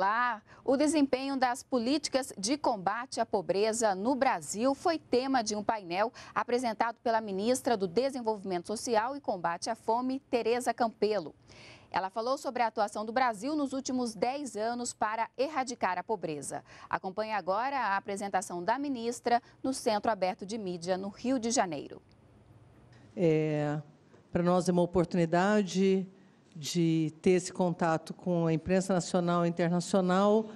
controlar o desempenho das políticas de combate à pobreza no Brasil foi tema de um painel apresentado pela ministra do Desenvolvimento Social e Combate à Fome, Tereza Campelo. Ela falou sobre a atuação do Brasil nos últimos 10 anos para erradicar a pobreza. Acompanhe agora a apresentação da ministra no Centro Aberto de Mídia, no Rio de Janeiro. É, para nós é uma oportunidade de ter esse contato com a imprensa nacional e internacional.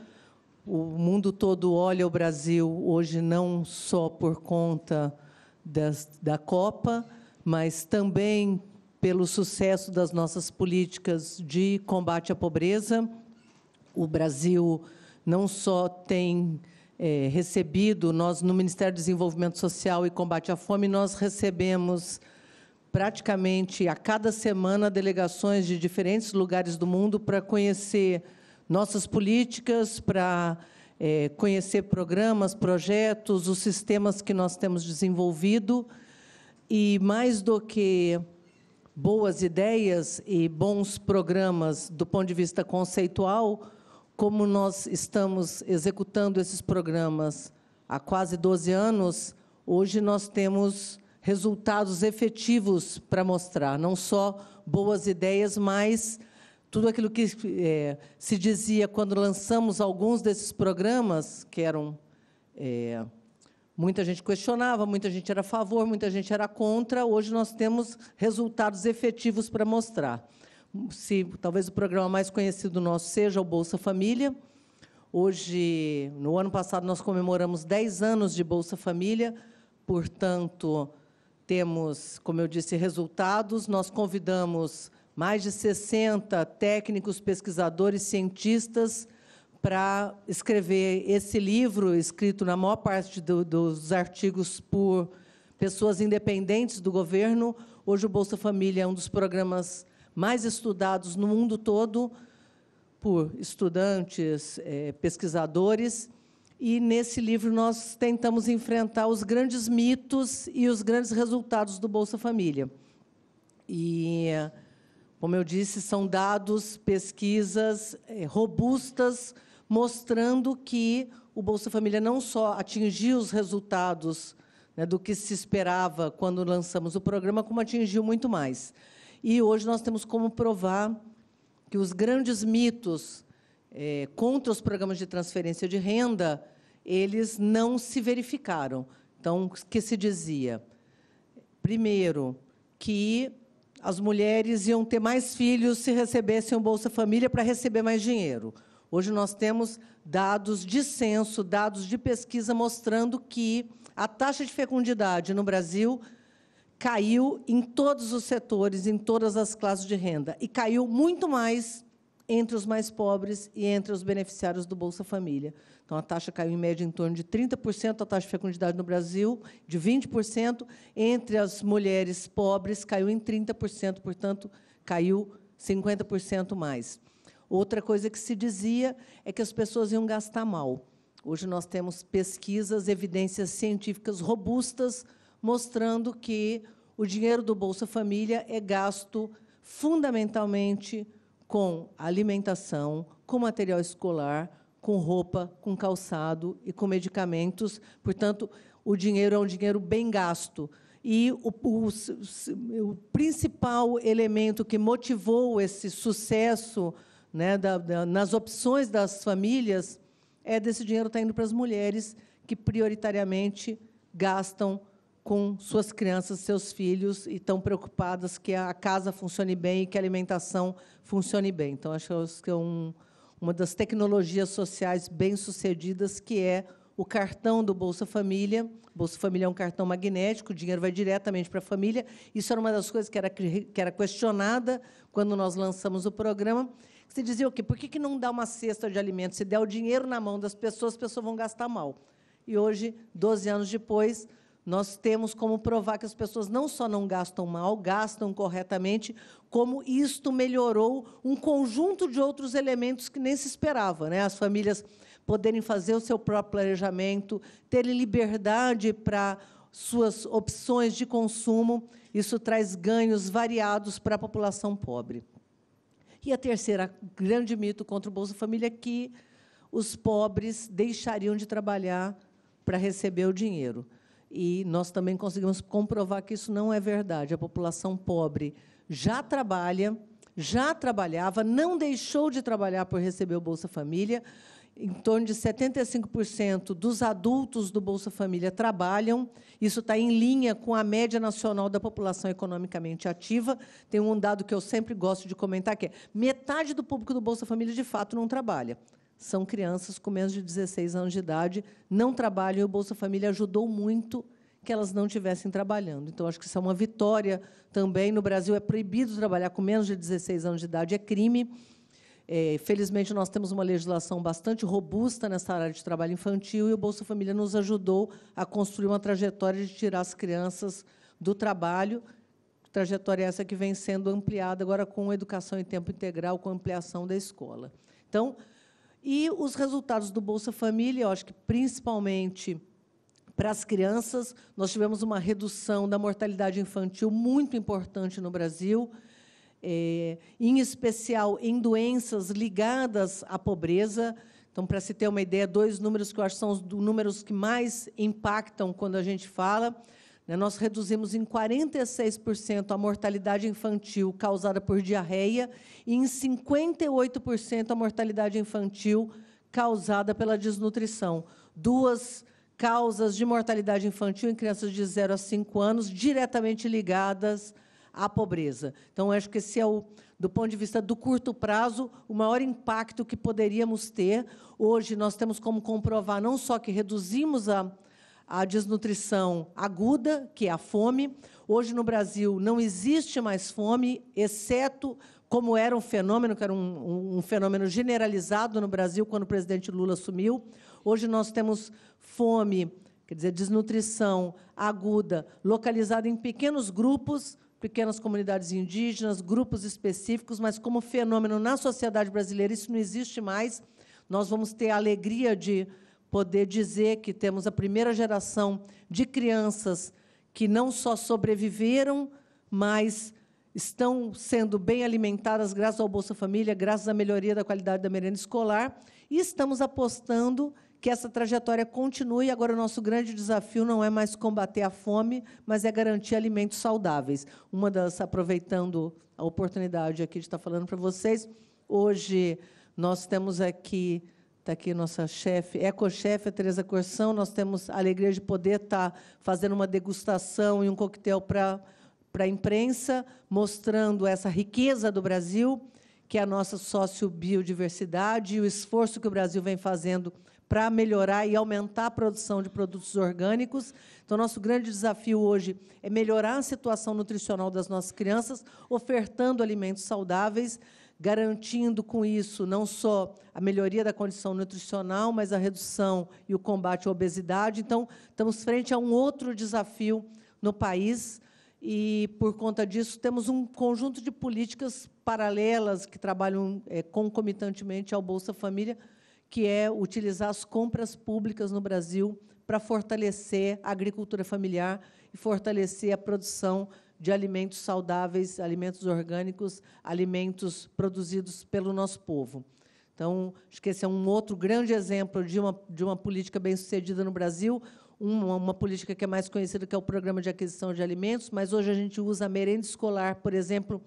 O mundo todo olha o Brasil hoje não só por conta das, da Copa, mas também pelo sucesso das nossas políticas de combate à pobreza. O Brasil não só tem é, recebido, nós no Ministério do Desenvolvimento Social e Combate à Fome, nós recebemos praticamente a cada semana delegações de diferentes lugares do mundo para conhecer nossas políticas, para é, conhecer programas, projetos, os sistemas que nós temos desenvolvido. E mais do que boas ideias e bons programas do ponto de vista conceitual, como nós estamos executando esses programas há quase 12 anos, hoje nós temos resultados efetivos para mostrar, não só boas ideias, mas tudo aquilo que é, se dizia quando lançamos alguns desses programas, que eram. É, muita gente questionava, muita gente era a favor, muita gente era contra, hoje nós temos resultados efetivos para mostrar. Se, talvez o programa mais conhecido nosso seja o Bolsa Família. Hoje, no ano passado, nós comemoramos 10 anos de Bolsa Família, portanto, temos, como eu disse, resultados. Nós convidamos mais de 60 técnicos, pesquisadores, cientistas para escrever esse livro, escrito na maior parte do, dos artigos por pessoas independentes do governo. Hoje, o Bolsa Família é um dos programas mais estudados no mundo todo por estudantes, eh, pesquisadores. E nesse livro nós tentamos enfrentar os grandes mitos e os grandes resultados do Bolsa Família. E, como eu disse, são dados, pesquisas eh, robustas mostrando que o Bolsa Família não só atingiu os resultados né, do que se esperava quando lançamos o programa, como atingiu muito mais. E hoje nós temos como provar que os grandes mitos é, contra os programas de transferência de renda, eles não se verificaram. Então, o que se dizia? Primeiro, que as mulheres iam ter mais filhos se recebessem o Bolsa Família para receber mais dinheiro. Hoje nós temos dados de censo, dados de pesquisa mostrando que a taxa de fecundidade no Brasil caiu em todos os setores, em todas as classes de renda, e caiu muito mais entre os mais pobres e entre os beneficiários do Bolsa Família. Então, a taxa caiu em média em torno de 30%, a taxa de fecundidade no Brasil, de 20%, entre as mulheres pobres caiu em 30%, portanto, caiu 50% mais. Outra coisa que se dizia é que as pessoas iam gastar mal. Hoje nós temos pesquisas, evidências científicas robustas mostrando que o dinheiro do Bolsa Família é gasto fundamentalmente com alimentação, com material escolar, com roupa, com calçado e com medicamentos. Portanto, o dinheiro é um dinheiro bem gasto. E o, o, o principal elemento que motivou esse sucesso né, da, da, nas opções das famílias é desse dinheiro estar tá indo para as mulheres que prioritariamente gastam com suas crianças, seus filhos, e estão preocupadas que a casa funcione bem e que a alimentação funcione bem. Então, acho é que é um, uma das tecnologias sociais bem-sucedidas, que é o cartão do Bolsa Família. Bolsa Família é um cartão magnético, o dinheiro vai diretamente para a família. Isso era uma das coisas que era, que era questionada quando nós lançamos o programa. Você dizia o quê? Por que, que não dá uma cesta de alimentos? Se der o dinheiro na mão das pessoas, as pessoas vão gastar mal. E hoje, 12 anos depois, nós temos como provar que as pessoas não só não gastam mal, gastam corretamente, como isto melhorou um conjunto de outros elementos que nem se esperava. Né? As famílias poderem fazer o seu próprio planejamento, terem liberdade para suas opções de consumo, isso traz ganhos variados para a população pobre. E a terceira grande mito contra o Bolsa Família é que os pobres deixariam de trabalhar para receber o dinheiro. E nós também conseguimos comprovar que isso não é verdade. A população pobre já trabalha, já trabalhava, não deixou de trabalhar por receber o Bolsa Família. Em torno de 75% dos adultos do Bolsa Família trabalham. Isso está em linha com a média nacional da população economicamente ativa. Tem um dado que eu sempre gosto de comentar que é metade do público do Bolsa Família de fato não trabalha são crianças com menos de 16 anos de idade, não trabalham, e o Bolsa Família ajudou muito que elas não estivessem trabalhando. Então, acho que isso é uma vitória também. No Brasil, é proibido trabalhar com menos de 16 anos de idade, é crime. É, felizmente, nós temos uma legislação bastante robusta nessa área de trabalho infantil e o Bolsa Família nos ajudou a construir uma trajetória de tirar as crianças do trabalho. Trajetória essa que vem sendo ampliada agora com educação em tempo integral, com ampliação da escola. Então, e os resultados do Bolsa Família, eu acho que principalmente para as crianças, nós tivemos uma redução da mortalidade infantil muito importante no Brasil, é, em especial em doenças ligadas à pobreza. Então, para se ter uma ideia, dois números que eu acho que são os números que mais impactam quando a gente fala. Né, nós reduzimos em 46% a mortalidade infantil causada por diarreia e em 58% a mortalidade infantil causada pela desnutrição. Duas causas de mortalidade infantil em crianças de 0 a 5 anos diretamente ligadas à pobreza. Então, acho que esse é o, do ponto de vista do curto prazo, o maior impacto que poderíamos ter. Hoje, nós temos como comprovar não só que reduzimos a a desnutrição aguda, que é a fome. Hoje no Brasil não existe mais fome, exceto como era um fenômeno, que era um, um, fenômeno generalizado no Brasil quando o presidente Lula assumiu. Hoje nós temos fome, quer dizer, desnutrição aguda, localizada em pequenos grupos, pequenas comunidades indígenas, grupos específicos, mas como fenômeno na sociedade brasileira isso não existe mais. Nós vamos ter a alegria de poder dizer que temos a primeira geração de crianças que não só sobreviveram, mas estão sendo bem alimentadas graças ao Bolsa Família, graças à melhoria da qualidade da merenda escolar, e estamos apostando que essa trajetória continue. Agora, o nosso grande desafio não é mais combater a fome, mas é garantir alimentos saudáveis. Uma das, aproveitando a oportunidade aqui de estar falando para vocês, hoje nós temos aqui Está aqui nossa chefe, ecochefe, a Tereza Corsão. Nós temos a alegria de poder estar tá fazendo uma degustação e um coquetel para a imprensa, mostrando essa riqueza do Brasil, que é a nossa sócio-biodiversidade e o esforço que o Brasil vem fazendo para melhorar e aumentar a produção de produtos orgânicos. Então, nosso grande desafio hoje é melhorar a situação nutricional das nossas crianças, ofertando alimentos saudáveis garantindo com isso não só a melhoria da condição nutricional, mas a redução e o combate à obesidade. Então, estamos frente a um outro desafio no país e, por conta disso, temos um conjunto de políticas paralelas que trabalham é, concomitantemente ao Bolsa Família, que é utilizar as compras públicas no Brasil para fortalecer a agricultura familiar e fortalecer a produção de alimentos saudáveis, alimentos orgânicos, alimentos produzidos pelo nosso povo. Então, acho que esse é um outro grande exemplo de uma, de uma política bem-sucedida no Brasil, uma, uma, política que é mais conhecida, que é o Programa de Aquisição de Alimentos, mas hoje a gente usa a merenda escolar, por exemplo,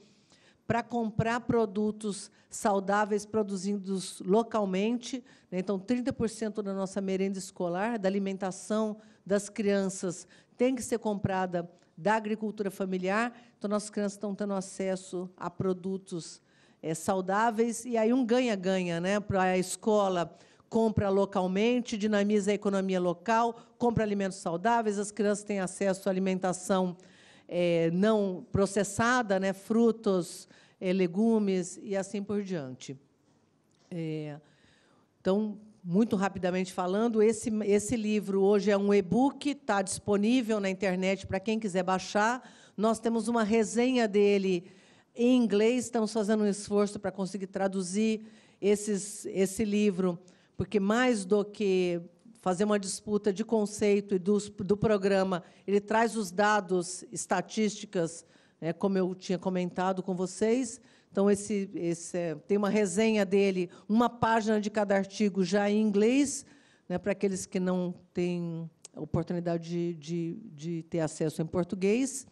para comprar produtos saudáveis produzidos localmente. Né? Então, 30% da nossa merenda escolar, da alimentação das crianças, tem que ser comprada da agricultura familiar. Então, nossas crianças estão tendo acesso a produtos é, saudáveis e aí um ganha-ganha, né? Para a escola compra localmente, dinamiza a economia local, compra alimentos saudáveis, as crianças têm acesso à alimentação é, não processada, né? Frutos, é, legumes e assim por diante. então muito rapidamente falando, esse, esse livro hoje é um e-book, está disponível na internet para quem quiser baixar. Nós temos uma resenha dele em inglês, estamos fazendo um esforço para conseguir traduzir esses, esse livro, porque mais do que fazer uma disputa de conceito e do, do programa, ele traz os dados, estatísticas, né, como eu tinha comentado com vocês, então, esse, esse, é, tem uma resenha dele, uma página de cada artigo já em inglês, né, para aqueles que não têm oportunidade de, de, de ter acesso em português.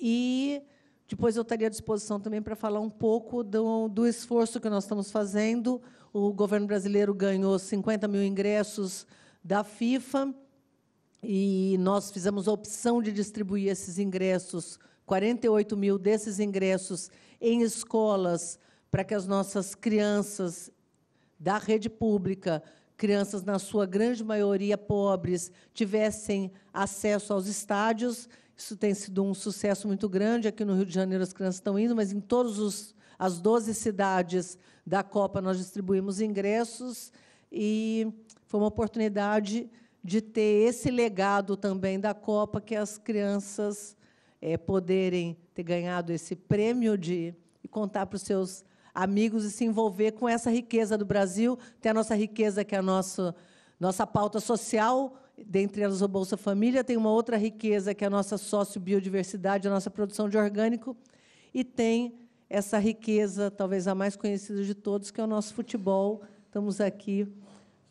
E depois eu estaria à disposição também para falar um pouco do, do, esforço que nós estamos fazendo. O governo brasileiro ganhou 50 mil ingressos da FIFA e nós fizemos a opção de distribuir esses ingressos 48 mil desses ingressos em escolas para que as nossas crianças da rede pública, crianças na sua grande maioria pobres, tivessem acesso aos estádios. Isso tem sido um sucesso muito grande. Aqui no Rio de Janeiro as crianças estão indo, mas em todas as 12 cidades da Copa nós distribuímos ingressos e foi uma oportunidade de ter esse legado também da Copa que as crianças é, poderem ter ganhado esse prêmio de e contar para os seus amigos e se envolver com essa riqueza do Brasil, tem a nossa riqueza que é a nossa nossa pauta social, dentre elas o Bolsa Família, tem uma outra riqueza que é a nossa sócio-biodiversidade, a nossa produção de orgânico, e tem essa riqueza, talvez a mais conhecida de todos, que é o nosso futebol. Estamos aqui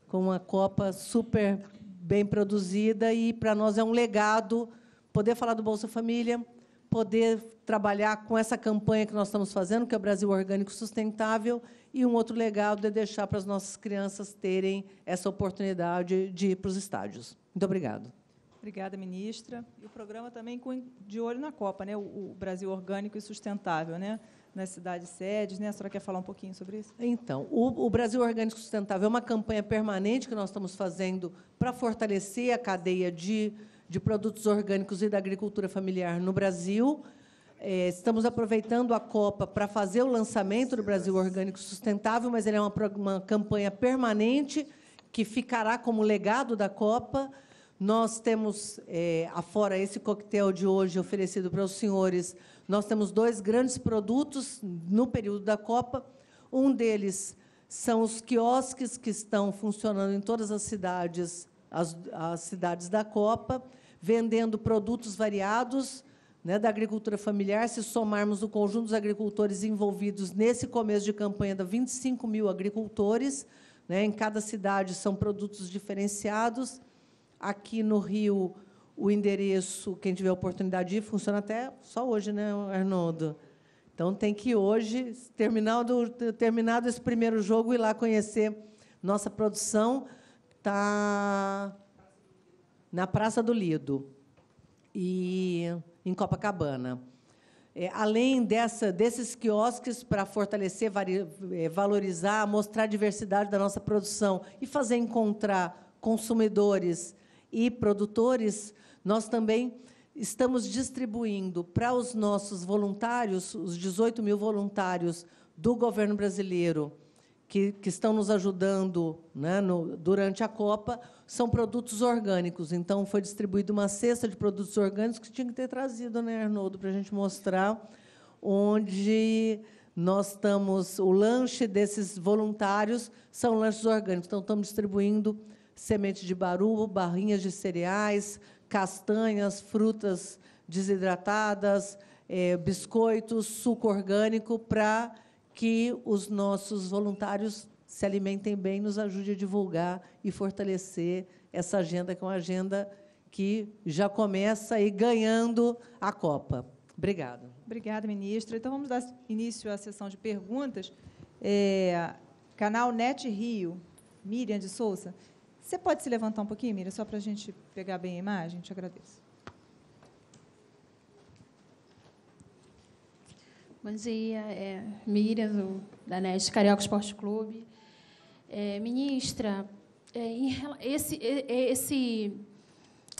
com uma Copa super bem produzida e, para nós, é um legado poder falar do Bolsa Família, poder trabalhar com essa campanha que nós estamos fazendo, que é o Brasil Orgânico Sustentável, e um outro legado é deixar para as nossas crianças terem essa oportunidade de ir para os estádios. Muito obrigado. Obrigada, ministra. E o programa também de olho na Copa, né? o Brasil Orgânico e Sustentável, né? nas cidades sedes. Né? A senhora quer falar um pouquinho sobre isso? Então, o, o Brasil Orgânico Sustentável é uma campanha permanente que nós estamos fazendo para fortalecer a cadeia de de Produtos Orgânicos e da Agricultura Familiar no Brasil. É, estamos aproveitando a Copa para fazer o lançamento do Brasil Orgânico Sustentável, mas ele é uma, uma campanha permanente que ficará como legado da Copa. Nós temos, é, afora esse coquetel de hoje oferecido para os senhores, nós temos dois grandes produtos no período da Copa. Um deles são os quiosques que estão funcionando em todas as cidades, as, as cidades da Copa vendendo produtos variados né, da agricultura familiar. Se somarmos o conjunto dos agricultores envolvidos nesse começo de campanha, da 25 mil agricultores, né, em cada cidade são produtos diferenciados. Aqui no Rio, o endereço, quem tiver oportunidade de ir, funciona até só hoje, né, Arnoldo? Então tem que hoje, terminado, terminado esse primeiro jogo, ir lá conhecer nossa produção. Está na Praça do Lido e em Copacabana. É, além dessa, desses quiosques para fortalecer, é, valorizar, mostrar a diversidade da nossa produção e fazer encontrar consumidores e produtores, nós também estamos distribuindo para os nossos voluntários, os 18 mil voluntários do governo brasileiro, que, que estão nos ajudando né, no, durante a Copa, são produtos orgânicos. Então, foi distribuída uma cesta de produtos orgânicos que tinha que ter trazido, né, Arnoldo, para a gente mostrar onde nós estamos. O lanche desses voluntários são lanches orgânicos. Então, estamos distribuindo sementes de baru barrinhas de cereais, castanhas, frutas desidratadas, é, eh, biscoitos, suco orgânico para que os nossos voluntários se alimentem bem, nos ajude a divulgar e fortalecer essa agenda, que é uma agenda que já começa e ganhando a Copa. Obrigada. Obrigada, ministra. Então, vamos dar início à sessão de perguntas. É, canal NET Rio, Miriam de Souza. Você pode se levantar um pouquinho, Miriam, só para a gente pegar bem a imagem? Te agradeço. Bom dia, é, Miriam, do, da NET Carioca Esporte Clube. É, ministra, é, em, esse, esse,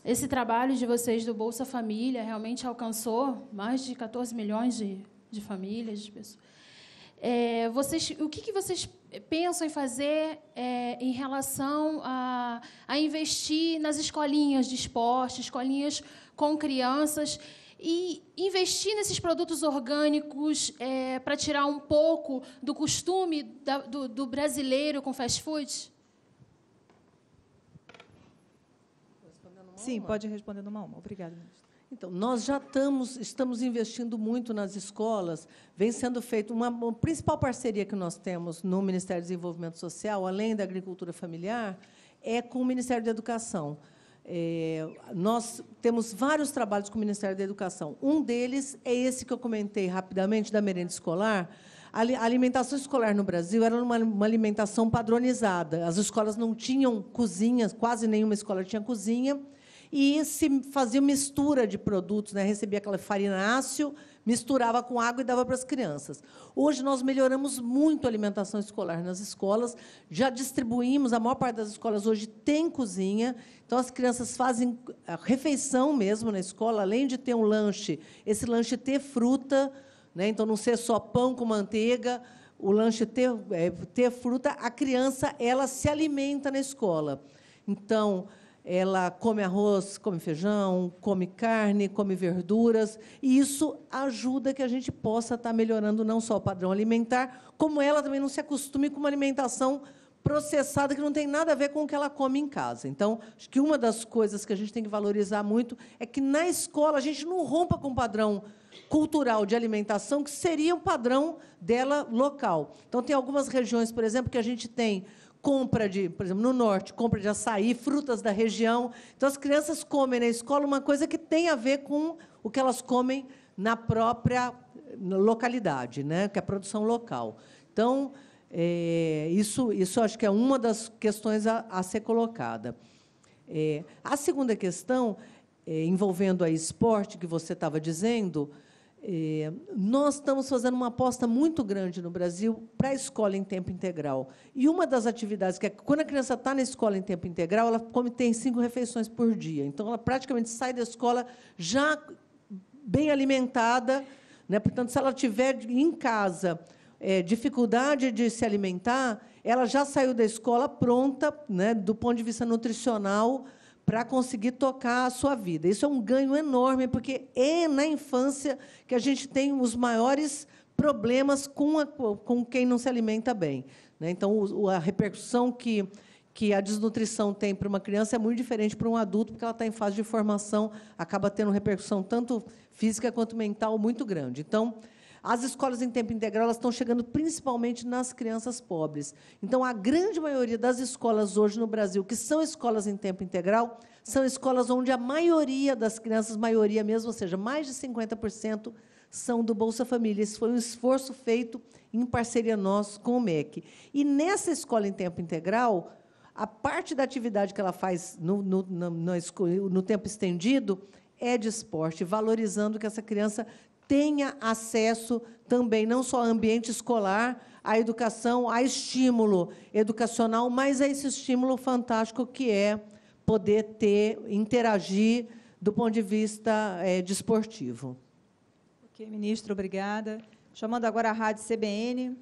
esse trabalho de vocês do Bolsa Família realmente alcançou mais de 14 milhões de, de famílias, de pessoas. É, vocês, o que, que, vocês pensam em fazer é, em relação a, a investir nas escolinhas de esporte, escolinhas com crianças e investir nesses produtos orgânicos é, para tirar um pouco do costume da, do, do, brasileiro com fast food? Sim, pode responder numa uma. Obrigada, Então, nós já estamos, estamos investindo muito nas escolas, vem sendo feita uma, uma, principal parceria que nós temos no Ministério do Desenvolvimento Social, além da agricultura familiar, é com o Ministério da Educação. É, nós temos vários trabalhos com o Ministério da Educação. Um deles é esse que eu comentei rapidamente, da merenda escolar. A alimentação escolar no Brasil era uma, uma alimentação padronizada. As escolas não tinham cozinhas, quase nenhuma escola tinha cozinha e se fazia mistura de produtos, né? recebia aquela farináceo, misturava com água e dava para as crianças. Hoje nós melhoramos muito a alimentação escolar nas escolas, já distribuímos, a maior parte das escolas hoje tem cozinha, então as crianças fazem a refeição mesmo na escola, além de ter um lanche, esse lanche ter fruta, né? então não ser só pão com manteiga, o lanche ter, é, ter fruta, a criança ela se alimenta na escola. Então, ela come arroz, come feijão, come carne, come verduras, e isso ajuda que a gente possa estar tá melhorando não só o padrão alimentar, como ela também não se acostume com uma alimentação processada que não tem nada a ver com o que ela come em casa. Então, acho que uma das coisas que a gente tem que valorizar muito é que na escola a gente não rompa com o padrão cultural de alimentação que seria o padrão dela local. Então, tem algumas regiões, por exemplo, que a gente tem compra de, por exemplo, no norte, compra de açaí, frutas da região. Então as crianças comem na né? escola é uma coisa que tem a ver com o que elas comem na própria localidade, né? que é a produção local. Então, é, isso, isso acho que é uma das questões a, a ser colocada. É, a segunda questão, é, envolvendo a esporte, que você estava dizendo, é, nós estamos fazendo uma aposta muito grande no Brasil para a escola em tempo integral. E uma das atividades que é quando a criança está na escola em tempo integral, ela come tem cinco refeições por dia. Então, ela praticamente sai da escola já bem alimentada. Né? Portanto, se ela tiver em casa é, dificuldade de se alimentar, ela já saiu da escola pronta, né, do ponto de vista nutricional, para conseguir tocar a sua vida. Isso é um ganho enorme, porque é na infância que a gente tem os maiores problemas com, a, com quem não se alimenta bem. Né? Então, a repercussão que, que a desnutrição tem para uma criança é muito diferente para um adulto, porque ela está em fase de formação, acaba tendo repercussão tanto física quanto mental muito grande. Então, as escolas em tempo integral elas estão chegando principalmente nas crianças pobres. Então, a grande maioria das escolas hoje no Brasil, que são escolas em tempo integral, são escolas onde a maioria das crianças, maioria mesmo, ou seja, mais de 50%, são do Bolsa Família. Esse foi um esforço feito em parceria nós com o MEC. E nessa escola em tempo integral, a parte da atividade que ela faz no, no, no, no tempo estendido é de esporte, valorizando que essa criança tenha acesso também, não só ao ambiente escolar, à educação, a estímulo educacional, mas a esse estímulo fantástico que é poder ter, interagir do ponto de vista é, desportivo. Ok, ministro, obrigada. Chamando agora a Rádio CBN,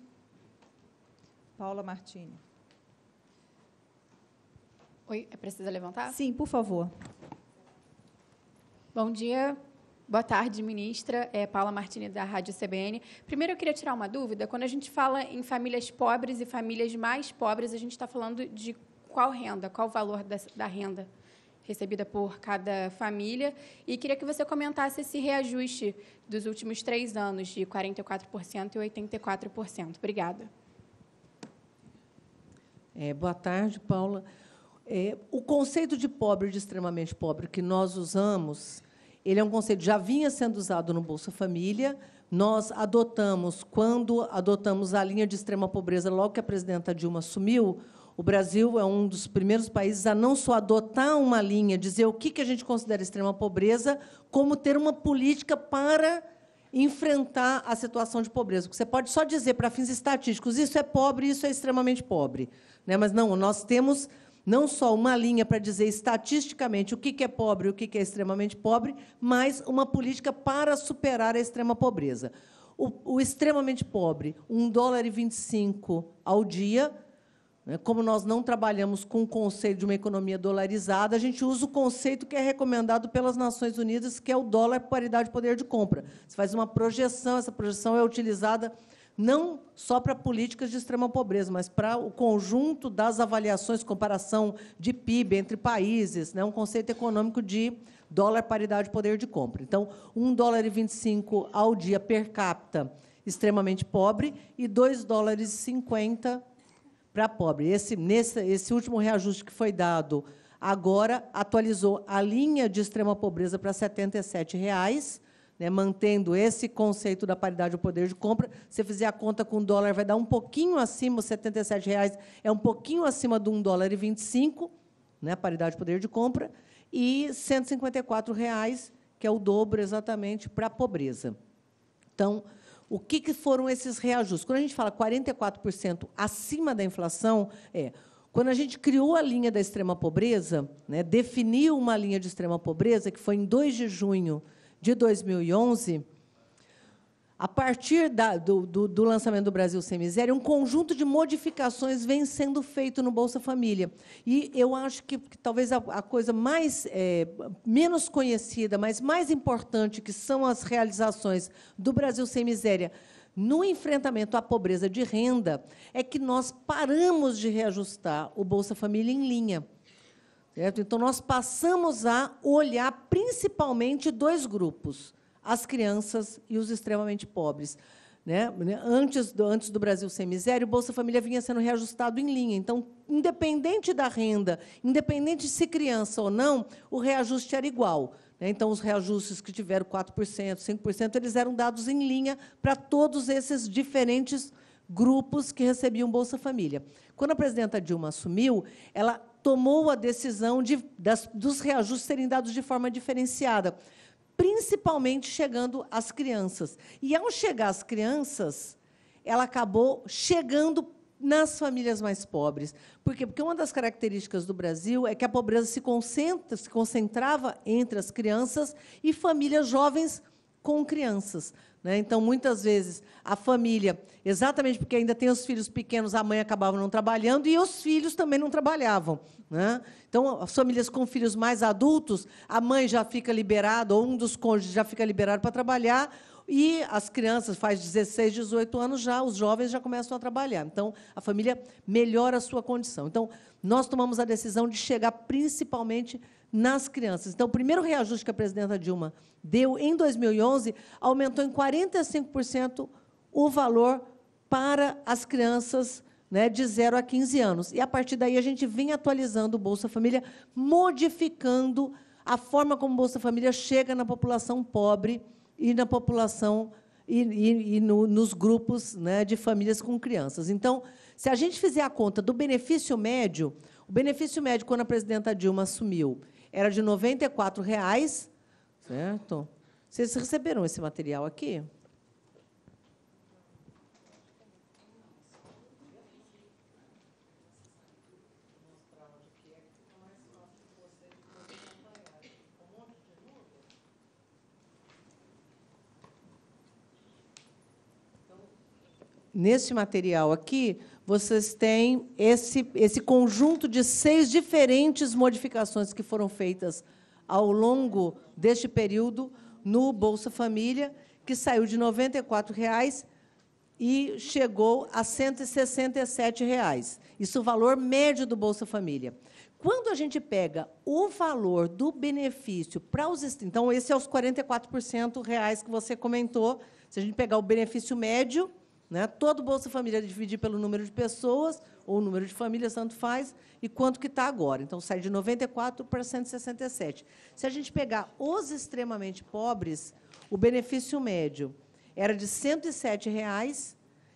Paula Martini. Oi, é precisa levantar? Sim, por favor. Bom dia, Boa tarde, ministra. É Paula Martini, da Rádio CBN. Primeiro, eu queria tirar uma dúvida. Quando a gente fala em famílias pobres e famílias mais pobres, a gente está falando de qual renda, qual o valor da, da renda recebida por cada família. E queria que você comentasse esse reajuste dos últimos três anos, de 44% e 84%. Obrigada. É, boa tarde, Paula. É, o conceito de pobre e de extremamente pobre que nós usamos ele é um conceito que já vinha sendo usado no Bolsa Família. Nós adotamos, quando adotamos a linha de extrema pobreza, logo que a presidenta Dilma assumiu, o Brasil é um dos primeiros países a não só adotar uma linha, dizer o que a gente considera extrema pobreza, como ter uma política para enfrentar a situação de pobreza. Porque você pode só dizer, para fins estatísticos, isso é pobre, isso é extremamente pobre. Né? Mas não, nós temos não só uma linha para dizer estatisticamente o que é pobre e o que é extremamente pobre, mas uma política para superar a extrema pobreza. O, o extremamente pobre, um dólar e 25 ao dia, né, como nós não trabalhamos com o conceito de uma economia dolarizada, a gente usa o conceito que é recomendado pelas Nações Unidas, que é o dólar paridade de poder de compra. Você faz uma projeção, essa projeção é utilizada não só para políticas de extrema pobreza, mas para o conjunto das avaliações, comparação de PIB entre países, né, um conceito econômico de dólar paridade poder de compra. Então, 1 dólar e 25 ao dia per capita extremamente pobre e 2 dólares e 50 para pobre. Esse, nesse, esse último reajuste que foi dado agora atualizou a linha de extrema pobreza para R$ 77,00, né, mantendo esse conceito da paridade do poder de compra, se você fizer a conta com o dólar, vai dar um pouquinho acima, os R$ 77,00 é um pouquinho acima de 1 dólar e 25, né, paridade de poder de compra, e R$ 154,00, que é o dobro exatamente para a pobreza. Então, o que, que foram esses reajustes? Quando a gente fala 44% acima da inflação, é quando a gente criou a linha da extrema pobreza, né, definiu uma linha de extrema pobreza, que foi em 2 de junho de 2011, a partir da, do, do, do, lançamento do Brasil Sem Miséria, um conjunto de modificações vem sendo feito no Bolsa Família. E eu acho que, que talvez a, a, coisa mais é, menos conhecida, mas mais importante, que são as realizações do Brasil Sem Miséria no enfrentamento à pobreza de renda, é que nós paramos de reajustar o Bolsa Família em linha. Certo? Então, nós passamos a olhar principalmente dois grupos, as crianças e os extremamente pobres. Né? né? Antes, do, antes do Brasil sem miséria, o Bolsa Família vinha sendo reajustado em linha. Então, independente da renda, independente de se criança ou não, o reajuste era igual. Né? Então, os reajustes que tiveram 4%, 5%, eles eram dados em linha para todos esses diferentes grupos que recebiam Bolsa Família. Quando a presidenta Dilma assumiu, ela tomou a decisão de, das, dos reajustes serem dados de forma diferenciada, principalmente chegando às crianças. E, ao chegar às crianças, ela acabou chegando nas famílias mais pobres. Por quê? Porque uma das características do Brasil é que a pobreza se, concentra, se concentrava entre as crianças e famílias jovens com crianças. Né? Então, muitas vezes, a família, exatamente porque ainda tem os filhos pequenos, a mãe acabava não trabalhando e os filhos também não trabalhavam. Né? Então, as famílias com filhos mais adultos, a mãe já fica liberada, ou um dos cônjuges já fica liberado para trabalhar, e as crianças, faz 16, 18 anos já, os jovens já começam a trabalhar. Então, a família melhora a sua condição. Então, nós tomamos a decisão de chegar principalmente nas crianças. Então, o primeiro reajuste que a presidenta Dilma deu em 2011 aumentou em 45% o valor para as crianças né, de 0 a 15 anos. E, a partir daí, a gente vem atualizando o Bolsa Família, modificando a forma como o Bolsa Família chega na população pobre e na população e, e, e no, nos grupos né, de famílias com crianças. Então, se a gente fizer a conta do benefício médio, o benefício médio, quando a presidenta Dilma assumiu, era de R$ 94,00, certo? Vocês receberam esse material aqui? Nesse material aqui, vocês têm esse, esse conjunto de seis diferentes modificações que foram feitas ao longo deste período no Bolsa Família, que saiu de R$ 94,00 e chegou a R$ 167,00. Isso é o valor médio do Bolsa Família. Quando a gente pega o valor do benefício para os... Então, esse é os 44% reais que você comentou. Se a gente pegar o benefício médio, né? Todo Bolsa Família é pelo número de pessoas, ou número de famílias, tanto faz, e quanto que está agora. Então, sai de 94 para 167. Se a gente pegar os extremamente pobres, o benefício médio era de R$ 107,00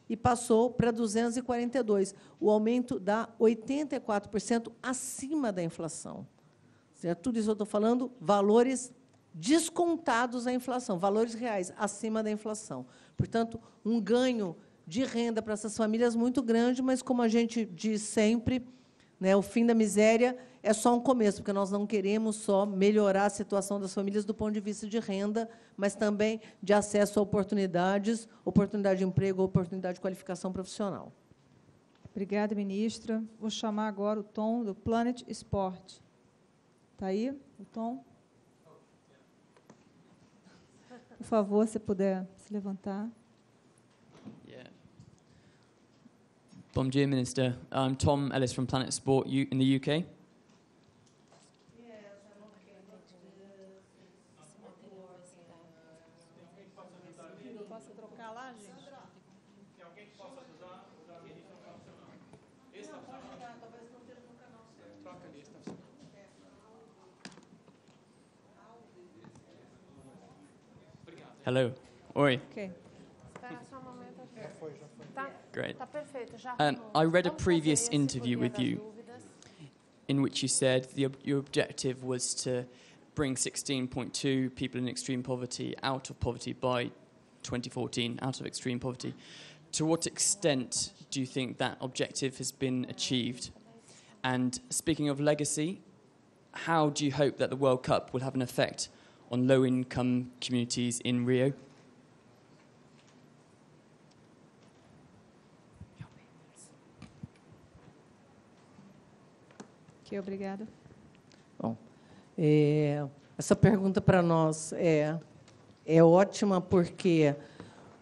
e passou para 242, o aumento dá 84% acima da inflação. Certo? É tudo isso eu estou falando valores descontados à inflação, valores reais acima da inflação. Portanto, um ganho de renda para essas famílias muito grande, mas, como a gente diz sempre, né, o fim da miséria é só um começo, porque nós não queremos só melhorar a situação das famílias do ponto de vista de renda, mas também de acesso a oportunidades, oportunidade de emprego, oportunidade de qualificação profissional. Obrigada, ministra. Vou chamar agora o Tom do Planet Sport. Está aí o Tom? Por favor, se puder se levantar. Bonjour, Minister. I'm um, Tom Ellis from Planet Sport U- in the UK. Hello. Oi. Okay. Great. Um, I read a previous interview with you in which you said the, your objective was to bring 16.2 people in extreme poverty out of poverty by 2014, out of extreme poverty. To what extent do you think that objective has been achieved? And speaking of legacy, how do you hope that the World Cup will have an effect on low income communities in Rio? obrigada. Bom, é, essa pergunta para nós é, é ótima porque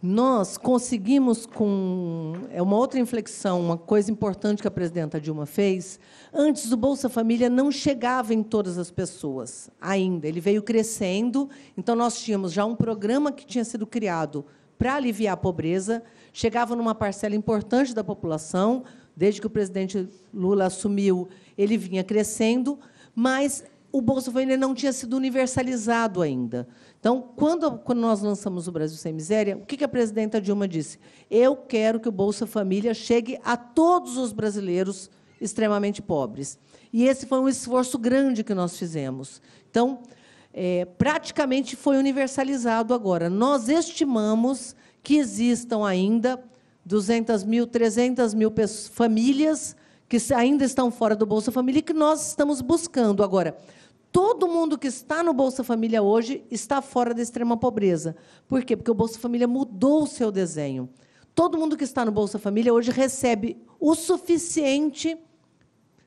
nós conseguimos com é uma outra inflexão, uma coisa importante que a presidenta Dilma fez. Antes o Bolsa Família não chegava em todas as pessoas ainda, ele veio crescendo. Então nós tínhamos já um programa que tinha sido criado para aliviar a pobreza, chegava numa parcela importante da população. Desde que o presidente Lula assumiu, ele vinha crescendo, mas o Bolsa Família não tinha sido universalizado ainda. Então, quando, quando nós lançamos o Brasil Sem Miséria, o que, que a presidenta Dilma disse? Eu quero que o Bolsa Família chegue a todos os brasileiros extremamente pobres. E esse foi um esforço grande que nós fizemos. Então, é, praticamente foi universalizado agora. Nós estimamos que existam ainda 200 mil, 300 mil pessoas, famílias que ainda estão fora do Bolsa Família e que nós estamos buscando. Agora, todo mundo que está no Bolsa Família hoje está fora da extrema pobreza. Por quê? Porque o Bolsa Família mudou o seu desenho. Todo mundo que está no Bolsa Família hoje recebe o suficiente,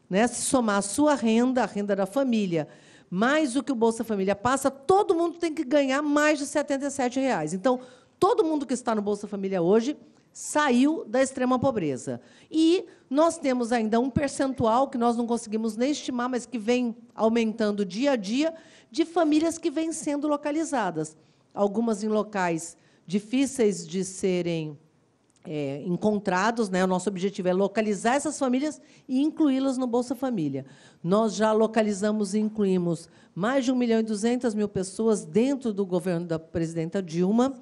né, se somar a sua renda, a renda da família, mais o que o Bolsa Família passa, todo mundo tem que ganhar mais de R$ 77. Reais. Então, todo mundo que está no Bolsa Família hoje saiu da extrema pobreza. E nós temos ainda um percentual que nós não conseguimos nem estimar, mas que vem aumentando dia a dia, de famílias que vêm sendo localizadas. Algumas em locais difíceis de serem é, encontrados. Né? O nosso objetivo é localizar essas famílias e incluí-las no Bolsa Família. Nós já localizamos e incluímos mais de 1 milhão e 200 mil pessoas dentro do governo da presidenta Dilma.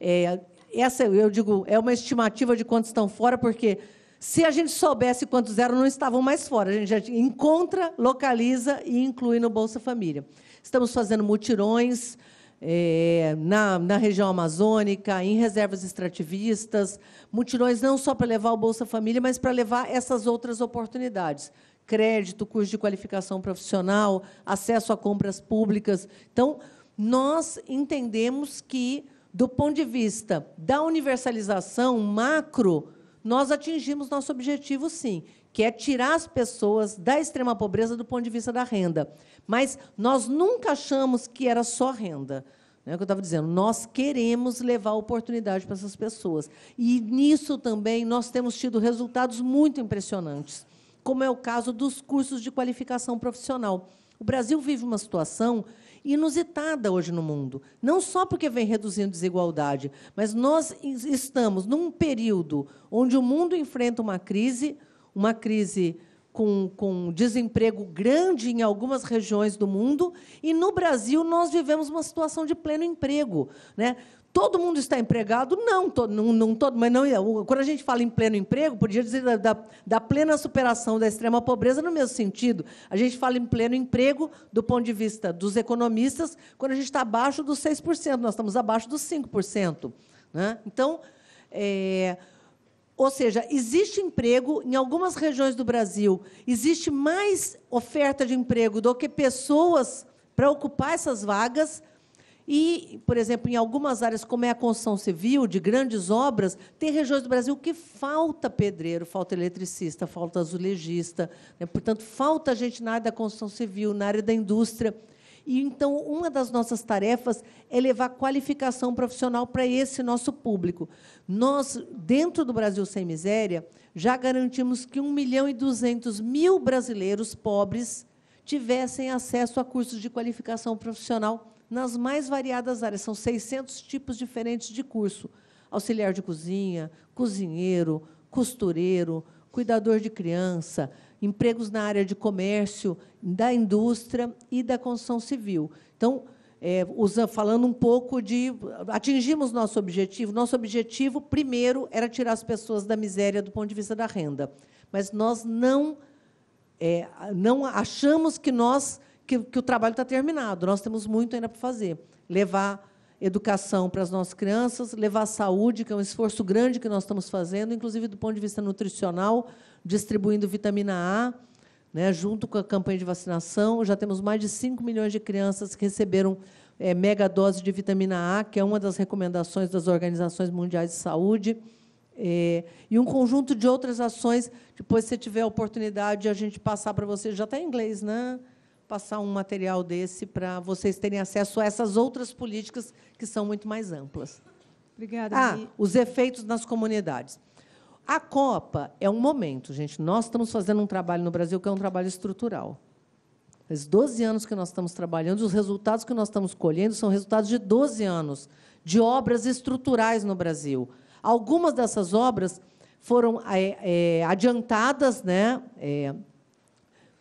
É, essa eu digo, é uma estimativa de quantos estão fora, porque se a gente soubesse quantos eram, não estavam mais fora. A gente já encontra, localiza e inclui no Bolsa Família. Estamos fazendo mutirões é, na, na região amazônica, em reservas extrativistas, mutirões não só para levar o Bolsa Família, mas para levar essas outras oportunidades crédito, curso de qualificação profissional, acesso a compras públicas. Então, nós entendemos que do ponto de vista da universalização macro, nós atingimos nosso objetivo, sim, que é tirar as pessoas da extrema pobreza do ponto de vista da renda. Mas nós nunca achamos que era só renda. É o que eu estava dizendo. Nós queremos levar oportunidade para essas pessoas. E nisso também nós temos tido resultados muito impressionantes, como é o caso dos cursos de qualificação profissional. O Brasil vive uma situação inusitada hoje no mundo. Não só porque vem reduzindo desigualdade, mas nós estamos num período onde o mundo enfrenta uma crise, uma crise com, com desemprego grande em algumas regiões do mundo, e no Brasil nós vivemos uma situação de pleno emprego. Né? Todo mundo está empregado? Não, não, não todo, mas não, quando a gente fala em pleno emprego, podia dizer da, da, da, plena superação da extrema pobreza no mesmo sentido. A gente fala em pleno emprego do ponto de vista dos economistas, quando a gente está abaixo dos 6%, nós estamos abaixo dos 5%. Né? Então, é, ou seja, existe emprego em algumas regiões do Brasil, existe mais oferta de emprego do que pessoas para ocupar essas vagas e, por exemplo, em algumas áreas, como é a construção civil, de grandes obras, tem regiões do Brasil que falta pedreiro, falta eletricista, falta azulejista. Né? Portanto, falta gente na área da construção civil, na área da indústria. E, então, uma das nossas tarefas é levar qualificação profissional para esse nosso público. Nós, dentro do Brasil Sem Miséria, já garantimos que 1 milhão e 200 mil brasileiros pobres tivessem acesso a cursos de qualificação profissional nas mais variadas áreas. São 600 tipos diferentes de curso: auxiliar de cozinha, cozinheiro, costureiro, cuidador de criança, empregos na área de comércio, da indústria e da construção civil. Então, é, usa, falando um pouco de. Atingimos nosso objetivo. Nosso objetivo, primeiro, era tirar as pessoas da miséria do ponto de vista da renda. Mas nós não, é, não achamos que nós que, que o trabalho está terminado. Nós temos muito ainda para fazer. Levar educação para as nossas crianças, levar saúde, que é um esforço grande que nós estamos fazendo, inclusive do ponto de vista nutricional, distribuindo vitamina A, né, junto com a campanha de vacinação. Já temos mais de 5 milhões de crianças que receberam é, mega dose de vitamina A, que é uma das recomendações das organizações mundiais de saúde. É, e um conjunto de outras ações, depois, se tiver a oportunidade, a gente passar para vocês, já está em inglês, né? passar um material desse para vocês terem acesso a essas outras políticas que são muito mais amplas. Obrigada. Ah, os efeitos nas comunidades. A Copa é um momento, gente. Nós estamos fazendo um trabalho no Brasil que é um trabalho estrutural. Faz 12 anos que nós estamos trabalhando, os resultados que nós estamos colhendo são resultados de 12 anos de obras estruturais no Brasil. Algumas dessas obras foram é, é, adiantadas, né? É,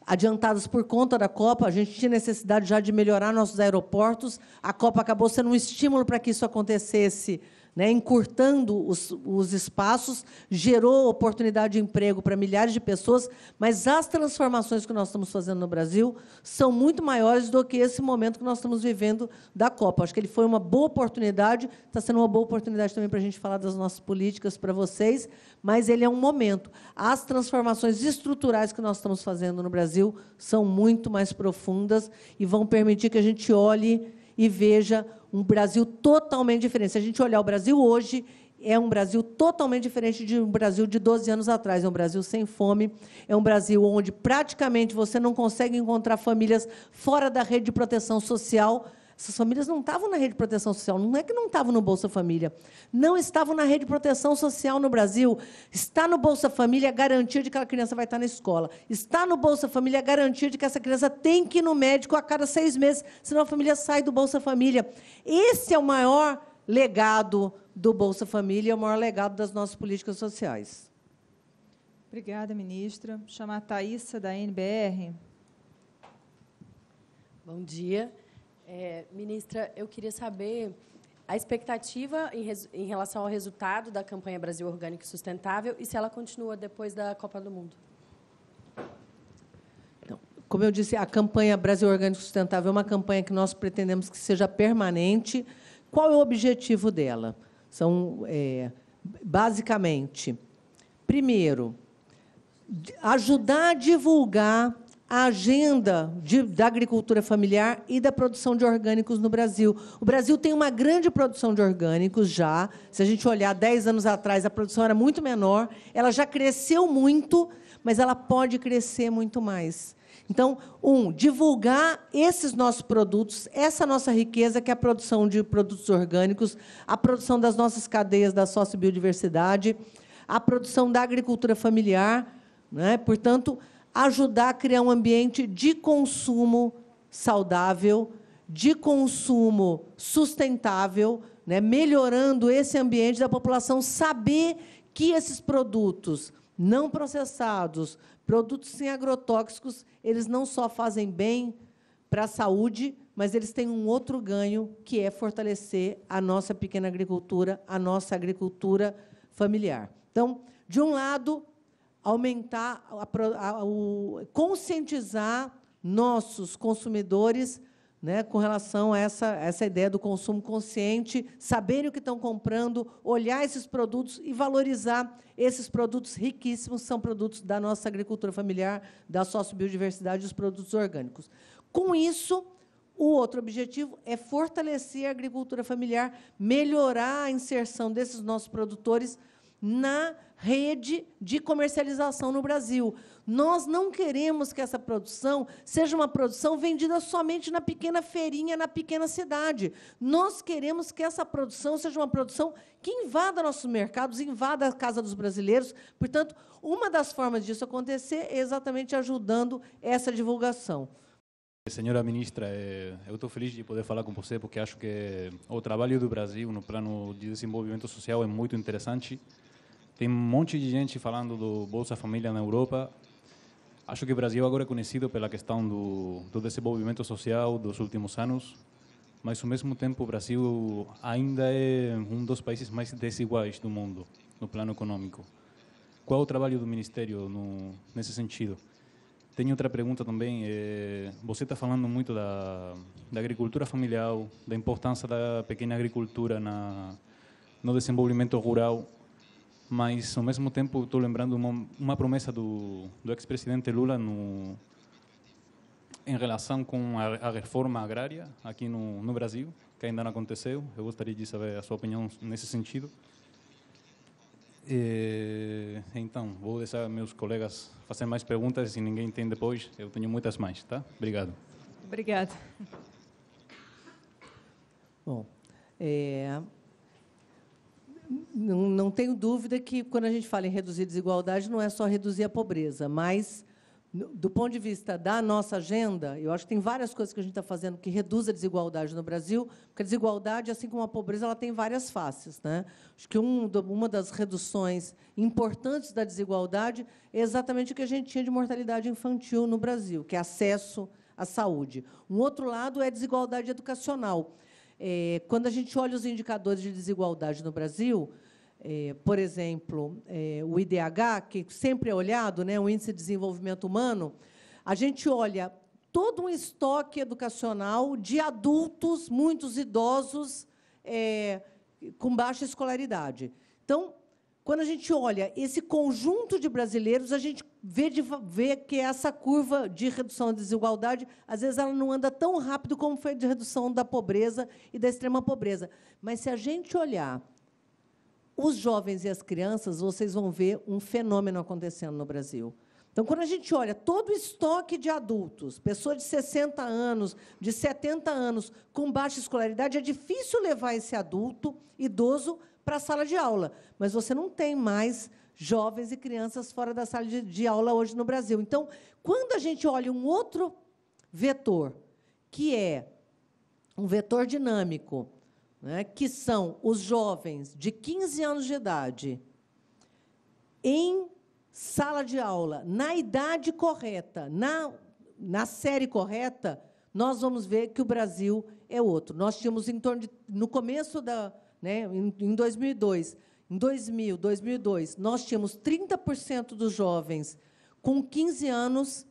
adiantadas por conta da Copa, a gente tinha necessidade já de melhorar nossos aeroportos. A Copa acabou sendo um estímulo para que isso acontecesse né, encurtando os, os espaços, gerou oportunidade de emprego para milhares de pessoas, mas as transformações que nós estamos fazendo no Brasil são muito maiores do que esse momento que nós estamos vivendo da Copa. Acho que ele foi uma boa oportunidade, está sendo uma boa oportunidade também para a gente falar das nossas políticas para vocês, mas ele é um momento. As transformações estruturais que nós estamos fazendo no Brasil são muito mais profundas e vão permitir que a gente olhe e veja um Brasil totalmente diferente. Se a gente olhar o Brasil hoje, é um Brasil totalmente diferente de um Brasil de 12 anos atrás. É um Brasil sem fome, é um Brasil onde praticamente você não consegue encontrar famílias fora da rede de proteção social essas famílias não estavam na rede de proteção social, não é que não estavam no Bolsa Família, não estavam na rede de proteção social no Brasil. Está no Bolsa Família a garantia de que aquela criança vai estar na escola. Está no Bolsa Família a garantia de que essa criança tem que ir no médico a cada seis meses, senão a família sai do Bolsa Família. Esse é o maior legado do Bolsa Família, é o maior legado das nossas políticas sociais. Obrigada, ministra. Chamar a Thaisa, da NBR. Bom dia. É, ministra, eu queria saber a expectativa em, res, em, relação ao resultado da campanha Brasil Orgânico e Sustentável e se ela continua depois da Copa do Mundo. Então, como eu disse, a campanha Brasil Orgânico e Sustentável é uma campanha que nós pretendemos que seja permanente. Qual é o objetivo dela? São, é, basicamente, primeiro, ajudar a divulgar a agenda de, da agricultura familiar e da produção de orgânicos no Brasil. O Brasil tem uma grande produção de orgânicos já. Se a gente olhar 10 anos atrás, a produção era muito menor. Ela já cresceu muito, mas ela pode crescer muito mais. Então, um, divulgar esses nossos produtos, essa nossa riqueza, que é a produção de produtos orgânicos, a produção das nossas cadeias da sociobiodiversidade, a produção da agricultura familiar. Né? Portanto, ajudar a criar um ambiente de consumo saudável, de consumo sustentável, né? melhorando esse ambiente da população saber que esses produtos não processados, produtos sem agrotóxicos, eles não só fazem bem para a saúde, mas eles têm um outro ganho, que é fortalecer a nossa pequena agricultura, a nossa agricultura familiar. Então, de um lado, aumentar, a, a, o, conscientizar nossos consumidores né, com relação a essa, essa ideia do consumo consciente, saberem o que estão comprando, olhar esses produtos e valorizar esses produtos riquíssimos, são produtos da nossa agricultura familiar, da sociobiodiversidade e os produtos orgânicos. Com isso, o outro objetivo é fortalecer a agricultura familiar, melhorar a inserção desses nossos produtores na rede de comercialização no Brasil. Nós não queremos que essa produção seja uma produção vendida somente na pequena feirinha, na pequena cidade. Nós queremos que essa produção seja uma produção que invada nossos mercados, invada a casa dos brasileiros. Portanto, uma das formas disso acontecer é exatamente ajudando essa divulgação. Senhora ministra, eh, eu estou feliz de poder falar com você porque acho que o trabalho do Brasil no plano de desenvolvimento social é muito interessante. Tem um monte de gente falando do Bolsa Família na Europa. Acho que o Brasil agora é conhecido pela questão do, do desenvolvimento social dos últimos anos, mas ao mesmo tempo o Brasil ainda é um dos países mais desiguais do mundo no plano econômico. Qual o trabalho do Ministério no, nesse sentido? Tenho outra pergunta também. Eh, você está falando muito da, da agricultura familiar, da importância da pequena agricultura na, no desenvolvimento rural mas ao mesmo tempo estou lembrando uma, uma, promessa do, do ex-presidente Lula no, em relação com a, a, reforma agrária aqui no, no Brasil, que ainda não aconteceu. Eu gostaria de saber a sua opinião nesse sentido. E, eh, então, vou deixar meus colegas fazer mais perguntas, se ninguém tem depois, eu tenho muitas mais, tá? Obrigado. Obrigada. Bom, é, não, não tenho dúvida que, quando a gente fala em reduzir desigualdade, não é só reduzir a pobreza, mas do ponto de vista da nossa agenda, eu acho que tem várias coisas que a gente está fazendo que reduz a desigualdade no Brasil, porque a desigualdade, assim como a pobreza, ela tem várias faces. Né? Acho que um, uma das reduções importantes da desigualdade é exatamente o que a gente tinha de mortalidade infantil no Brasil, que é acesso à saúde. Um outro lado é a desigualdade educacional. É, quando a gente olha os indicadores de desigualdade no Brasil, é, por exemplo, é, o IDH, que sempre é olhado, né, o Índice de Desenvolvimento Humano, a gente olha todo um estoque educacional de adultos, muitos idosos, é, com baixa escolaridade. Então, quando a gente olha esse conjunto de brasileiros, a gente vê, de, vê que essa curva de redução da desigualdade, às vezes, ela não anda tão rápido como foi de redução da pobreza e da extrema pobreza. Mas, se a gente olhar os jovens e as crianças, vocês vão ver um fenômeno acontecendo no Brasil. Então, quando a gente olha todo o estoque de adultos, pessoas de 60 anos, de 70 anos, com baixa escolaridade, é difícil levar esse adulto idoso para a sala de aula, mas você não tem mais jovens e crianças fora da sala de, de aula hoje no Brasil. Então, quando a gente olha um outro vetor, que é um vetor dinâmico, né, que são os jovens de 15 anos de idade em sala de aula, na idade correta, na, na série correta, nós vamos ver que o Brasil é outro. Nós tínhamos em torno de, no começo da, né, em 2002. Em 2000, 2002, nós tínhamos 30% dos jovens com 15 anos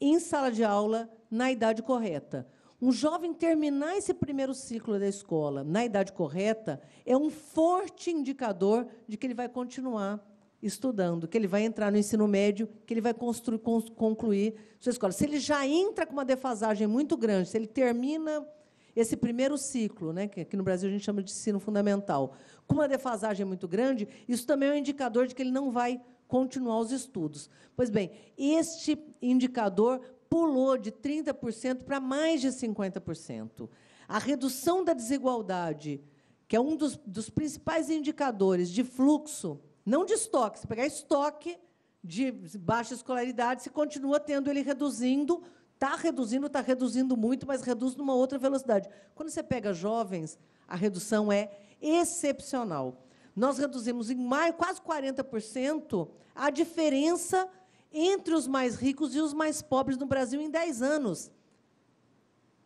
em sala de aula na idade correta. Um jovem terminar esse primeiro ciclo da escola na idade correta é um forte indicador de que ele vai continuar estudando, que ele vai entrar no ensino médio, que ele vai construir, concluir sua escola. Se ele já entra com uma defasagem muito grande, se ele termina esse primeiro ciclo, né, que aqui no Brasil a gente chama de ensino fundamental, com uma defasagem muito grande, isso também é um indicador de que ele não vai continuar os estudos. Pois bem, este indicador pulou de 30% para mais de 50%. A redução da desigualdade, que é um dos, dos principais indicadores de fluxo, não de estoque, se pegar estoque de baixa escolaridade, se continua tendo ele reduzindo Está reduzindo, está reduzindo muito, mas reduz numa outra velocidade. Quando você pega jovens, a redução é excepcional. Nós reduzimos em maio quase 40% a diferença entre os mais ricos e os mais pobres no Brasil em 10 anos.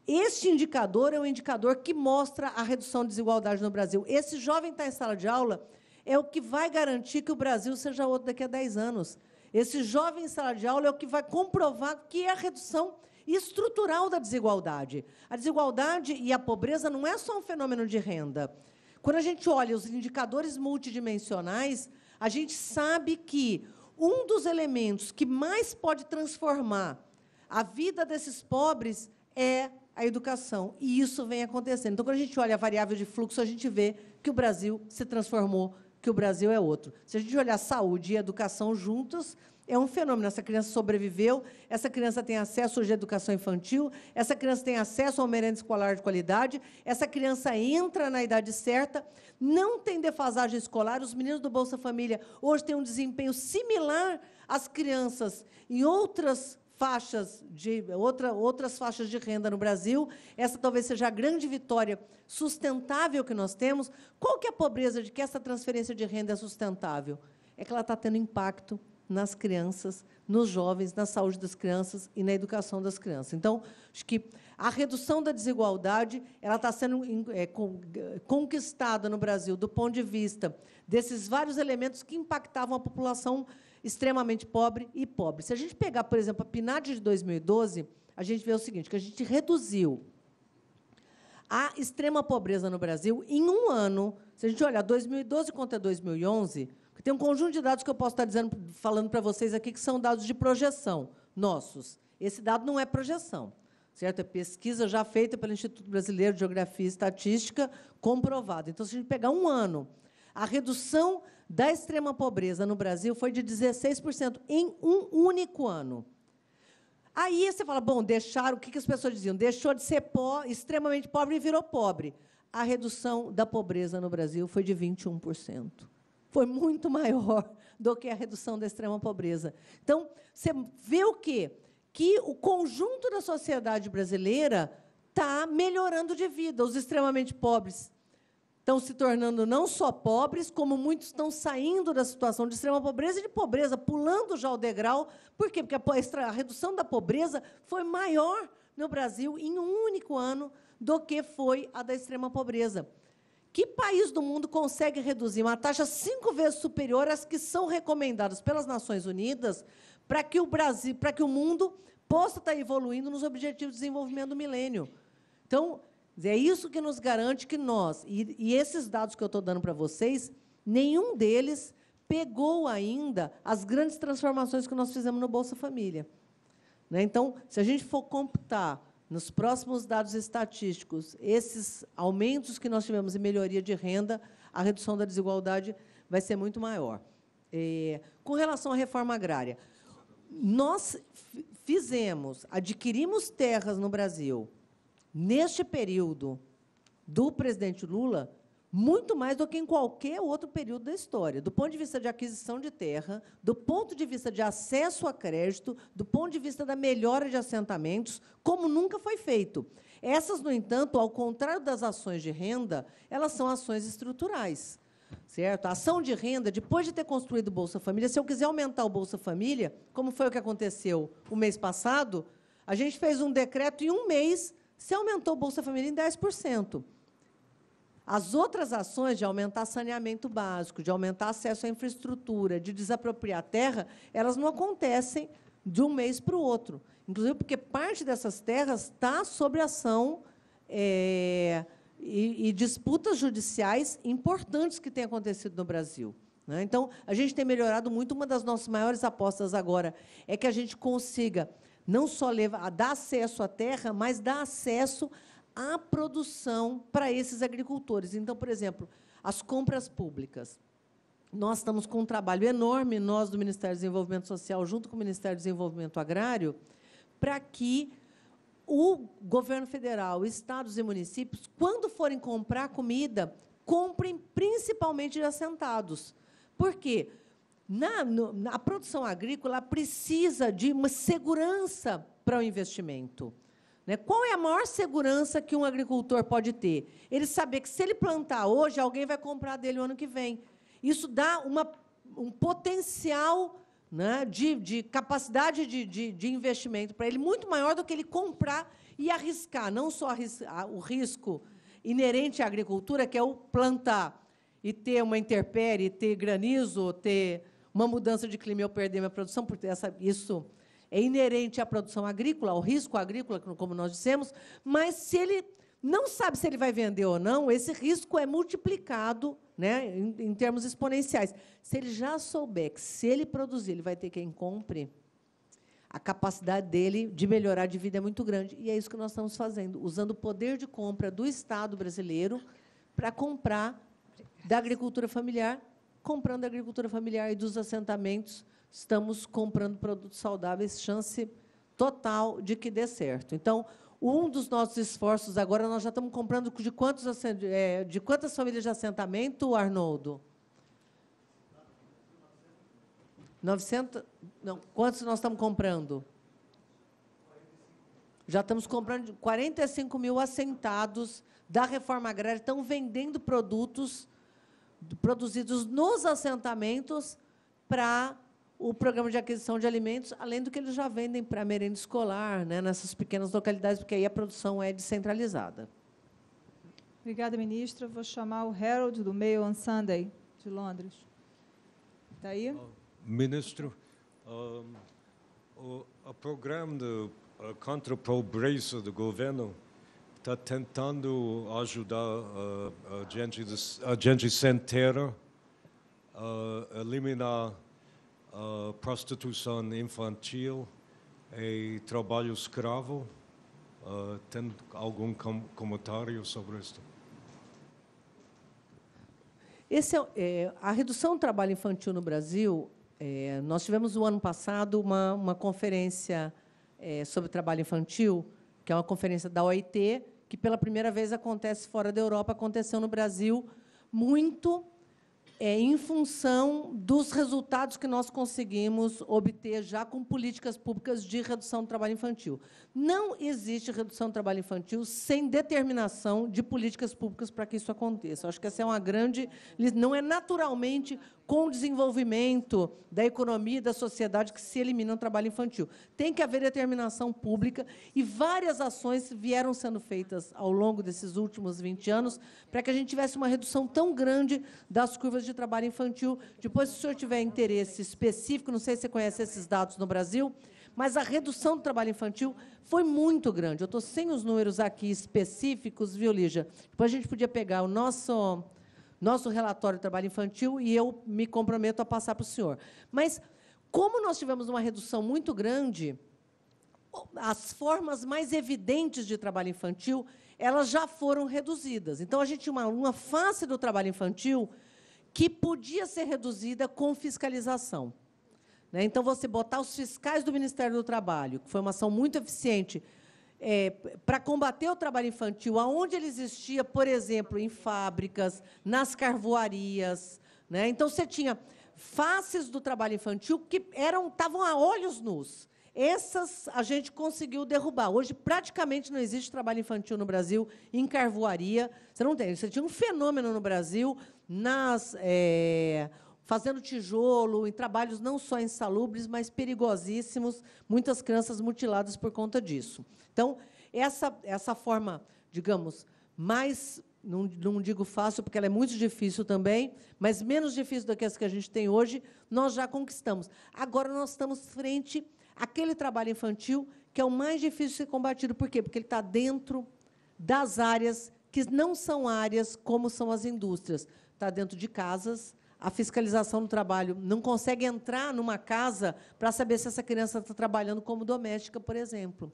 Este indicador é um indicador que mostra a redução de desigualdade no Brasil. Esse jovem está em sala de aula é o que vai garantir que o Brasil seja outro daqui a 10 anos. Esse jovem sala de aula é o que vai comprovar que é a redução estrutural da desigualdade. A desigualdade e a pobreza não é só um fenômeno de renda. Quando a gente olha os indicadores multidimensionais, a gente sabe que um dos elementos que mais pode transformar a vida desses pobres é a educação. E isso vem acontecendo. Então, quando a gente olha a variável de fluxo, a gente vê que o Brasil se transformou que o Brasil é outro. Se a gente olhar saúde e educação juntos, é um fenômeno. Essa criança sobreviveu, essa criança tem acesso hoje à educação infantil, essa criança tem acesso ao merenda escolar de qualidade, essa criança entra na idade certa, não tem defasagem escolar. Os meninos do Bolsa Família hoje têm um desempenho similar às crianças em outras faixas de outra, outras faixas de renda no Brasil. Essa talvez seja a grande vitória sustentável que nós temos. Qual que é a pobreza de que essa transferência de renda é sustentável? É que ela está tendo impacto nas crianças, nos jovens, na saúde das crianças e na educação das crianças. Então, acho que a redução da desigualdade ela está sendo é, conquistada no Brasil do ponto de vista desses vários elementos que impactavam a população extremamente pobre e pobre. Se a gente pegar, por exemplo, a PNAD de 2012, a gente vê o seguinte, que a gente reduziu a extrema pobreza no Brasil em um ano. Se a gente olhar 2012 contra 2011, tem um conjunto de dados que eu posso estar dizendo, falando para vocês aqui, que são dados de projeção nossos. Esse dado não é projeção, certo? É pesquisa já feita pelo Instituto Brasileiro de Geografia e Estatística, comprovada. Então, se a gente pegar um ano, a redução da extrema pobreza no Brasil foi de 16% em um único ano. Aí você fala, bom, deixaram, o que as pessoas diziam? Deixou de ser pó, extremamente pobre e virou pobre. A redução da pobreza no Brasil foi de 21%. Foi muito maior do que a redução da extrema pobreza. Então, você vê o quê? Que o conjunto da sociedade brasileira está melhorando de vida. Os extremamente pobres estão se tornando não só pobres, como muitos estão saindo da situação de extrema pobreza e de pobreza, pulando já o degrau. Por quê? Porque a, redução da pobreza foi maior no Brasil em um único ano do que foi a da extrema pobreza. Que país do mundo consegue reduzir uma taxa cinco vezes superior às que são recomendadas pelas Nações Unidas para que o Brasil, para que o mundo possa estar evoluindo nos objetivos de desenvolvimento do milênio? Então, é isso que nos garante que nós, e, e esses dados que eu estou dando para vocês, nenhum deles pegou ainda as grandes transformações que nós fizemos no Bolsa Família. Né? Então, se a gente for computar nos próximos dados estatísticos esses aumentos que nós tivemos em melhoria de renda, a redução da desigualdade vai ser muito maior. É, com relação à reforma agrária, nós fizemos, adquirimos terras no Brasil neste período do presidente Lula, muito mais do que em qualquer outro período da história, do ponto de vista de aquisição de terra, do ponto de vista de acesso a crédito, do ponto de vista da melhora de assentamentos, como nunca foi feito. Essas, no entanto, ao contrário das ações de renda, elas são ações estruturais. Certo? A ação de renda, depois de ter construído o Bolsa Família, se eu quiser aumentar o Bolsa Família, como foi o que aconteceu o mês passado, a gente fez um decreto em um mês você aumentou o Bolsa Família em 10%. As outras ações de aumentar saneamento básico, de aumentar acesso à infraestrutura, de desapropriar terra, elas não acontecem de um mês para o outro. Inclusive porque parte dessas terras está sobre ação é, e, e, disputas judiciais importantes que têm acontecido no Brasil. Né? Então, a gente tem melhorado muito. Uma das nossas maiores apostas agora é que a gente consiga não só leva, dá acesso à terra, mas dá acesso à produção para esses agricultores. Então, por exemplo, as compras públicas. Nós estamos com um trabalho enorme, nós do Ministério do Desenvolvimento Social, junto com o Ministério do Desenvolvimento Agrário, para que o governo federal, estados e municípios, quando forem comprar comida, comprem principalmente de assentados. Por quê? Porque na, no, na produção agrícola precisa de uma segurança para o investimento. Né? Qual é a maior segurança que um agricultor pode ter? Ele saber que se ele plantar hoje, alguém vai comprar dele o ano que vem. Isso dá uma, um potencial né, de, de, capacidade de, de, de investimento para ele muito maior do que ele comprar e arriscar, não só arriscar, o risco inerente à agricultura, que é o plantar e ter uma intempérie, ter granizo, ter uma mudança de clima e eu perder minha produção, porque essa, isso é inerente à produção agrícola, ao risco agrícola, como nós dissemos, mas se ele não sabe se ele vai vender ou não, esse risco é multiplicado né, em, em termos exponenciais. Se ele já souber que, se ele produzir, ele vai ter quem compre, a capacidade dele de melhorar de vida é muito grande. E é isso que nós estamos fazendo, usando o poder de compra do Estado brasileiro para comprar da agricultura familiar comprando agricultura familiar e dos assentamentos, estamos comprando produtos saudáveis, chance total de que dê certo. Então, um dos nossos esforços agora, nós já estamos comprando de, quantos, é, de quantas famílias de assentamento, Arnoldo? 900, não, quantos nós estamos comprando? Já estamos comprando 45 mil assentados da reforma agrária, estão vendendo produtos produzidos nos assentamentos para o programa de aquisição de alimentos, além do que eles já vendem para merenda escolar, né, nessas pequenas localidades, porque aí a produção é descentralizada. Obrigada, ministra. Vou chamar o Harold do Mail on Sunday, de Londres. Está aí? Uh, ministro, um, o, o, programa de uh, contra a pobreza do governo está tentando ajudar ah, a, gente, a gente inteira a ah, eliminar a ah, prostituição infantil e trabalho escravo. Uh, tem algum com comentário sobre isso? Esse é, é, a redução do trabalho infantil no Brasil. É, nós tivemos o ano passado uma, uma conferência é, sobre trabalho infantil, que é uma conferência da OIT, que pela primeira vez acontece fora da Europa, aconteceu no Brasil muito é, em função dos resultados que nós conseguimos obter já com políticas públicas de redução do trabalho infantil. Não existe redução do trabalho infantil sem determinação de políticas públicas para que isso aconteça. Acho que essa é uma grande. Não é naturalmente com o desenvolvimento da economia e da sociedade que se elimina o trabalho infantil. Tem que haver determinação pública e várias ações vieram sendo feitas ao longo desses últimos 20 anos para que a gente tivesse uma redução tão grande das curvas de trabalho infantil. Depois, se o senhor tiver interesse específico, não sei se você conhece esses dados no Brasil, mas a redução do trabalho infantil foi muito grande. Eu estou sem os números aqui específicos, viu, Lígia? Depois a gente podia pegar o nosso nosso relatório de trabalho infantil e eu me comprometo a passar para o senhor. Mas, como nós tivemos uma redução muito grande, as formas mais evidentes de trabalho infantil elas já foram reduzidas. Então, a gente tinha uma, uma face do trabalho infantil que podia ser reduzida com fiscalização. Né? Então, você botar os fiscais do Ministério do Trabalho, que foi uma ação muito eficiente é, para combater o trabalho infantil, aonde ele existia, por exemplo, em fábricas, nas carvoarias. Né? Então, você tinha faces do trabalho infantil que eram estavam a olhos nus. Essas a gente conseguiu derrubar. Hoje, praticamente não existe trabalho infantil no Brasil em carvoaria. Você não tem. Você tinha um fenômeno no Brasil nas é, fazendo tijolo, em trabalhos não só insalubres, mas perigosíssimos, muitas crianças mutiladas por conta disso. Então, essa, essa forma, digamos, mais não, não, digo fácil, porque ela é muito difícil também, mas menos difícil do que as que a gente tem hoje, nós já conquistamos. Agora nós estamos frente àquele trabalho infantil que é o mais difícil de ser combatido. Por quê? Porque ele está dentro das áreas que não são áreas como são as indústrias. Está dentro de casas, a fiscalização do trabalho não consegue entrar numa casa para saber se essa criança está trabalhando como doméstica, por exemplo.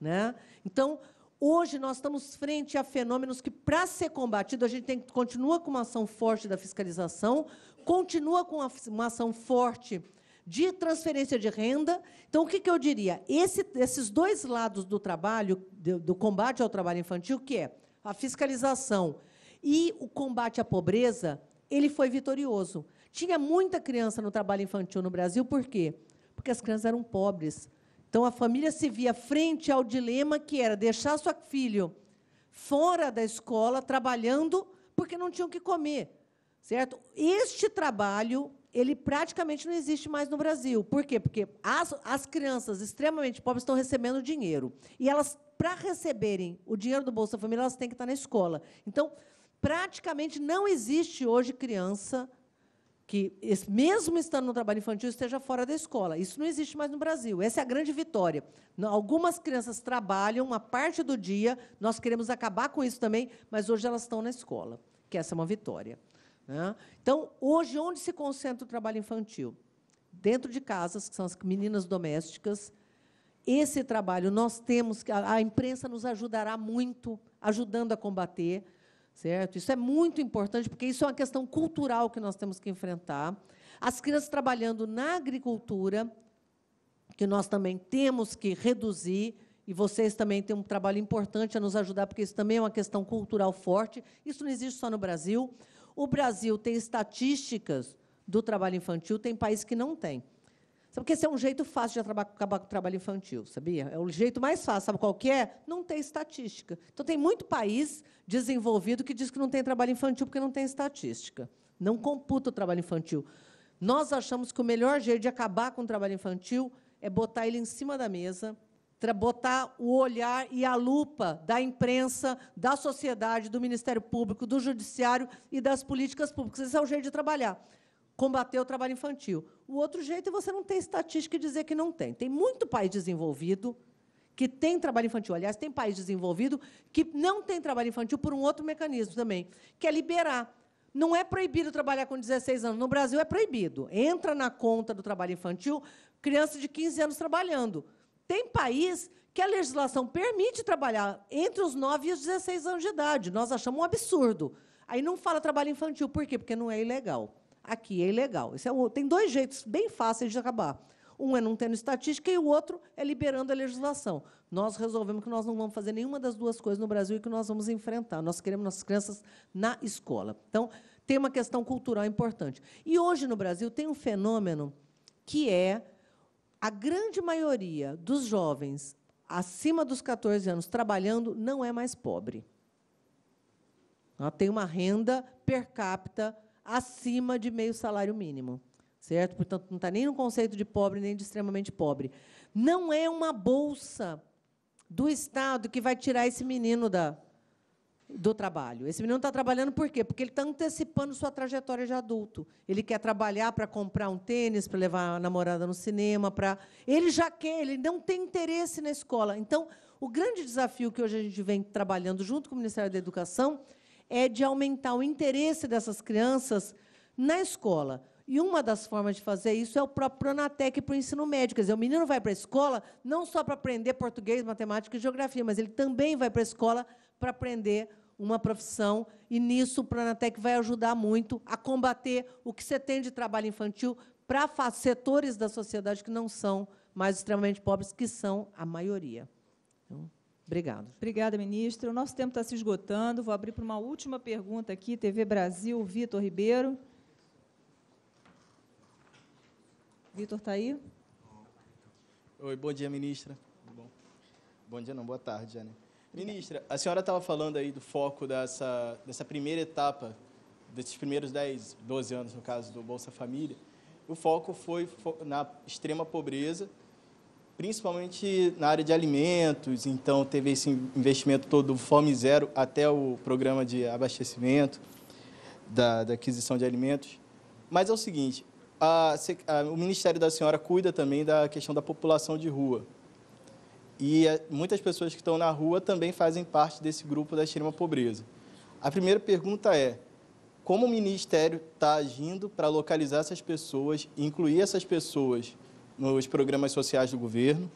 Né? Então, hoje nós estamos frente a fenômenos que, para ser combatido, a gente tem que continua com uma ação forte da fiscalização, continua com uma ação forte de transferência de renda. Então, o que, que eu diria? Esse, esses dois lados do trabalho, do, do combate ao trabalho infantil, que é a fiscalização e o combate à pobreza, ele foi vitorioso. Tinha muita criança no trabalho infantil no Brasil, por quê? Porque as crianças eram pobres. Então a família se via frente ao dilema que era deixar seu filho fora da escola trabalhando porque não tinham o que comer, certo? Este trabalho ele praticamente não existe mais no Brasil. Por quê? Porque as, as crianças extremamente pobres estão recebendo dinheiro. E elas, para receberem o dinheiro do Bolsa Família, elas têm que estar na escola. Então, praticamente não existe hoje criança que, mesmo estando no trabalho infantil, esteja fora da escola. Isso não existe mais no Brasil. Essa é a grande vitória. Algumas crianças trabalham uma parte do dia, nós queremos acabar com isso também, mas hoje elas estão na escola, que essa é uma vitória. Né? Então, hoje, onde se concentra o trabalho infantil? Dentro de casas, que são as meninas domésticas. Esse trabalho nós temos, a imprensa nos ajudará muito, ajudando a combater Certo? Isso é muito importante, porque isso é uma questão cultural que nós temos que enfrentar. As crianças trabalhando na agricultura, que nós também temos que reduzir, e vocês também têm um trabalho importante a nos ajudar, porque isso também é uma questão cultural forte. Isso não existe só no Brasil. O Brasil tem estatísticas do trabalho infantil, tem país que não tem. Sabe que esse é um jeito fácil de acabar com o trabalho infantil, sabia? É o jeito mais fácil, sabe qual que é? Não tem estatística. Então, tem muito país desenvolvido que diz que não tem trabalho infantil porque não tem estatística. Não computa o trabalho infantil. Nós achamos que o melhor jeito de acabar com o trabalho infantil é botar ele em cima da mesa, botar o olhar e a lupa da imprensa, da sociedade, do Ministério Público, do Judiciário e das políticas públicas. Esse é o jeito de trabalhar combater o trabalho infantil. O outro jeito é você não ter estatística e dizer que não tem. Tem muito país desenvolvido que tem trabalho infantil. Aliás, tem país desenvolvido que não tem trabalho infantil por um outro mecanismo também, que é liberar. Não é proibido trabalhar com 16 anos. No Brasil é proibido. Entra na conta do trabalho infantil criança de 15 anos trabalhando. Tem país que a legislação permite trabalhar entre os 9 e os 16 anos de idade. Nós achamos um absurdo. Aí não fala trabalho infantil. Por quê? Porque não é ilegal aqui é ilegal. Esse é um, tem dois jeitos bem fáceis de acabar. Um é não tendo estatística e o outro é liberando a legislação. Nós resolvemos que nós não vamos fazer nenhuma das duas coisas no Brasil e que nós vamos enfrentar. Nós queremos nossas crianças na escola. Então, tem uma questão cultural importante. E hoje no Brasil tem um fenômeno que é a grande maioria dos jovens acima dos 14 anos trabalhando não é mais pobre. Ela tem uma renda per capita acima de meio salário mínimo. Certo? Portanto, não está nem no conceito de pobre, nem de extremamente pobre. Não é uma bolsa do Estado que vai tirar esse menino da, do trabalho. Esse menino está trabalhando por quê? Porque ele está antecipando sua trajetória de adulto. Ele quer trabalhar para comprar um tênis, para levar a namorada no cinema, para ele já quer, ele não tem interesse na escola. Então, o grande desafio que hoje a gente vem trabalhando junto com o Ministério da Educação é de aumentar o interesse dessas crianças na escola. E uma das formas de fazer isso é o próprio Pronatec para o ensino médio. Quer dizer, o menino vai para a escola não só para aprender português, matemática e geografia, mas ele também vai para a escola para aprender uma profissão. E nisso o Pronatec vai ajudar muito a combater o que você tem de trabalho infantil para setores da sociedade que não são mais extremamente pobres, que são a maioria. Então... Obrigado. Obrigada, ministra. O nosso tempo está se esgotando. Vou abrir para uma última pergunta aqui, TV Brasil, Vitor Ribeiro. Vitor está aí? Oi, bom dia, ministra. Bom, bom dia, não, boa tarde, já, Ministra, a senhora estava falando aí do foco dessa, dessa primeira etapa, desses primeiros 10, 12 anos, no caso do Bolsa Família. O foco foi na extrema pobreza principalmente na área de alimentos, então teve esse investimento todo do Fome Zero até o programa de abastecimento da, da aquisição de alimentos. Mas é o seguinte, a, a, o Ministério da Senhora cuida também da questão da população de rua. E a, é, muitas pessoas que estão na rua também fazem parte desse grupo da extrema pobreza. A primeira pergunta é, como o Ministério está agindo para localizar essas pessoas, incluir essas pessoas nos programas sociais do governo.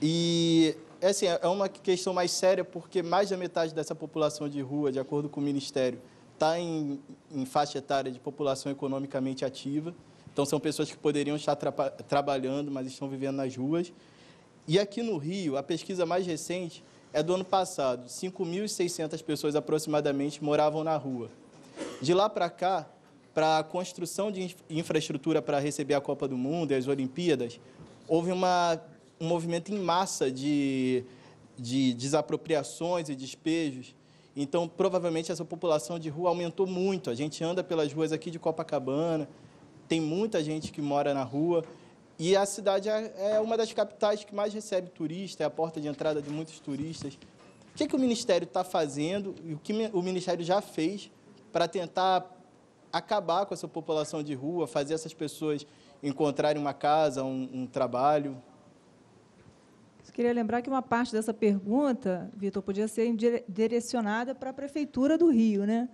E é assim, é uma questão mais séria porque mais da metade dessa população de rua, de acordo com o Ministério, está em, em, faixa etária de população economicamente ativa. Então, são pessoas que poderiam estar tra trabalhando, mas estão vivendo nas ruas. E aqui no Rio, a pesquisa mais recente é do ano passado. 5.600 pessoas aproximadamente moravam na rua. De lá para cá, para a construção de infraestrutura para receber a Copa do Mundo e as Olimpíadas, houve uma, um movimento em massa de, de desapropriações e despejos. Então, provavelmente, essa população de rua aumentou muito. A gente anda pelas ruas aqui de Copacabana, tem muita gente que mora na rua. E a cidade é, é uma das capitais que mais recebe turista, é a porta de entrada de muitos turistas. O que, é que o Ministério está fazendo e o que o Ministério já fez para tentar acabar com essa população de rua, fazer essas pessoas encontrarem uma casa, um, um trabalho? Eu queria lembrar que uma parte dessa pergunta, Vitor, podia ser direcionada para a Prefeitura do Rio, né?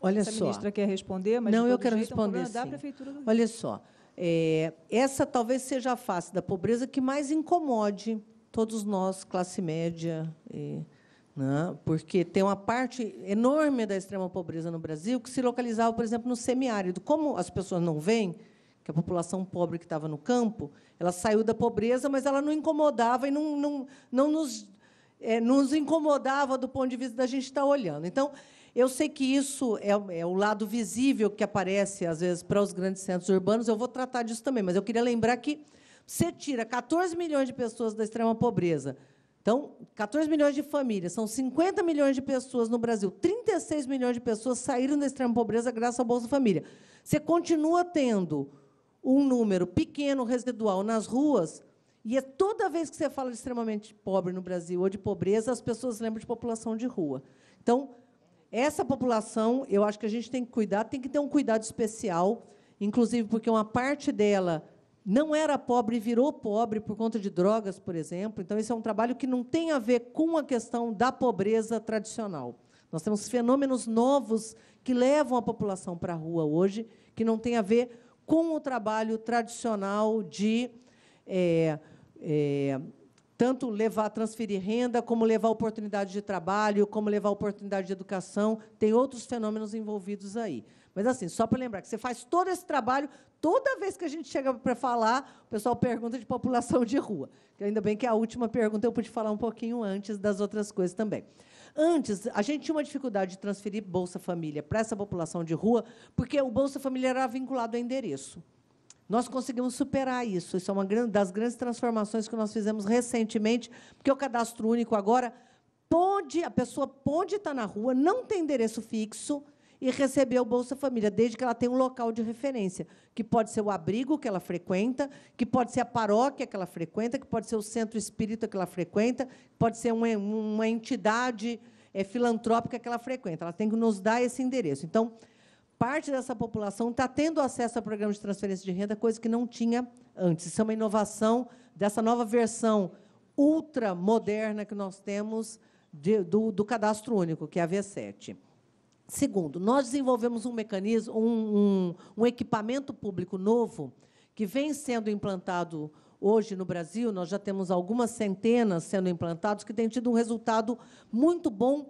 Olha Essa só. A ministra quer responder, mas não, eu quero responder. É um sim. Prefeitura do Rio. Olha só, é, essa talvez seja a face da pobreza que mais incomode todos nós, classe média, e, é, né? porque tem uma parte enorme da extrema pobreza no Brasil que se localizava, por exemplo, no semiárido. Como as pessoas não veem, que a população pobre que estava no campo, ela saiu da pobreza, mas ela não incomodava e não, não, não nos, é, nos incomodava do ponto de vista da gente estar olhando. Então, eu sei que isso é, é, o lado visível que aparece, às vezes, para os grandes centros urbanos. Eu vou tratar disso também, mas eu queria lembrar que você tira 14 milhões de pessoas da extrema pobreza então, 14 milhões de famílias, são 50 milhões de pessoas no Brasil, 36 milhões de pessoas saíram da extrema pobreza graças ao Bolsa Família. Você continua tendo um número pequeno, residual, nas ruas, e é toda vez que você fala de extremamente pobre no Brasil ou de pobreza, as pessoas lembram de população de rua. Então, essa população, eu acho que a gente tem que cuidar, tem que ter um cuidado especial, inclusive porque uma parte dela não era pobre e virou pobre por conta de drogas, por exemplo. Então, esse é um trabalho que não tem a ver com a questão da pobreza tradicional. Nós temos fenômenos novos que levam a população para a rua hoje, que não tem a ver com o trabalho tradicional de é, é, tanto levar, transferir renda, como levar oportunidade de trabalho, como levar oportunidade de educação. Tem outros fenômenos envolvidos aí. Mas, assim, só para lembrar que você faz todo esse trabalho, toda vez que a gente chega para falar, o pessoal pergunta de população de rua. Ainda bem que a última pergunta eu pude falar um pouquinho antes das outras coisas também. Antes, a gente tinha uma dificuldade de transferir Bolsa Família para essa população de rua, porque o Bolsa Família era vinculado a endereço. Nós conseguimos superar isso. Isso é uma das grandes transformações que nós fizemos recentemente, porque o cadastro único agora pode, a pessoa pode estar na rua, não tem endereço fixo, e receber o Bolsa Família, desde que ela tenha um local de referência, que pode ser o abrigo que ela frequenta, que pode ser a paróquia que ela frequenta, que pode ser o centro espírita que ela frequenta, pode ser uma, uma entidade é, filantrópica que ela frequenta. Ela tem que nos dar esse endereço. Então, parte dessa população está tendo acesso a programas de transferência de renda, coisa que não tinha antes. Isso é uma inovação dessa nova versão ultramoderna que nós temos de, do, do cadastro único, que é a V7. Segundo, nós desenvolvemos um mecanismo, um, um, um equipamento público novo que vem sendo implantado hoje no Brasil. Nós já temos algumas centenas sendo implantados que têm tido um resultado muito bom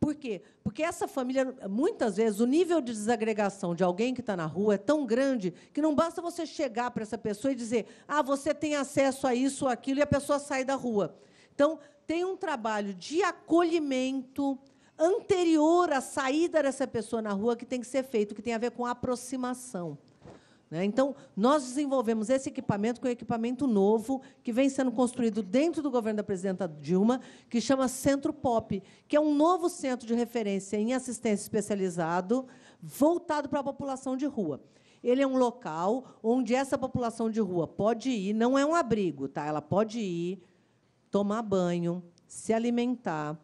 por quê? Porque essa família, muitas vezes, o nível de desagregação de alguém que está na rua é tão grande que não basta você chegar para essa pessoa e dizer, ah, você tem acesso a isso, aquilo, e a pessoa sai da rua. Então, tem um trabalho de acolhimento, anterior à saída dessa pessoa na rua que tem que ser feito, que tem a ver com a aproximação. Né? Então, nós desenvolvemos esse equipamento, com um equipamento novo, que vem sendo construído dentro do governo da presidenta Dilma, que chama Centro POP, que é um novo centro de referência em assistência especializado, voltado para a população de rua. Ele é um local onde essa população de rua pode ir, não é um abrigo, tá? ela pode ir, tomar banho, se alimentar,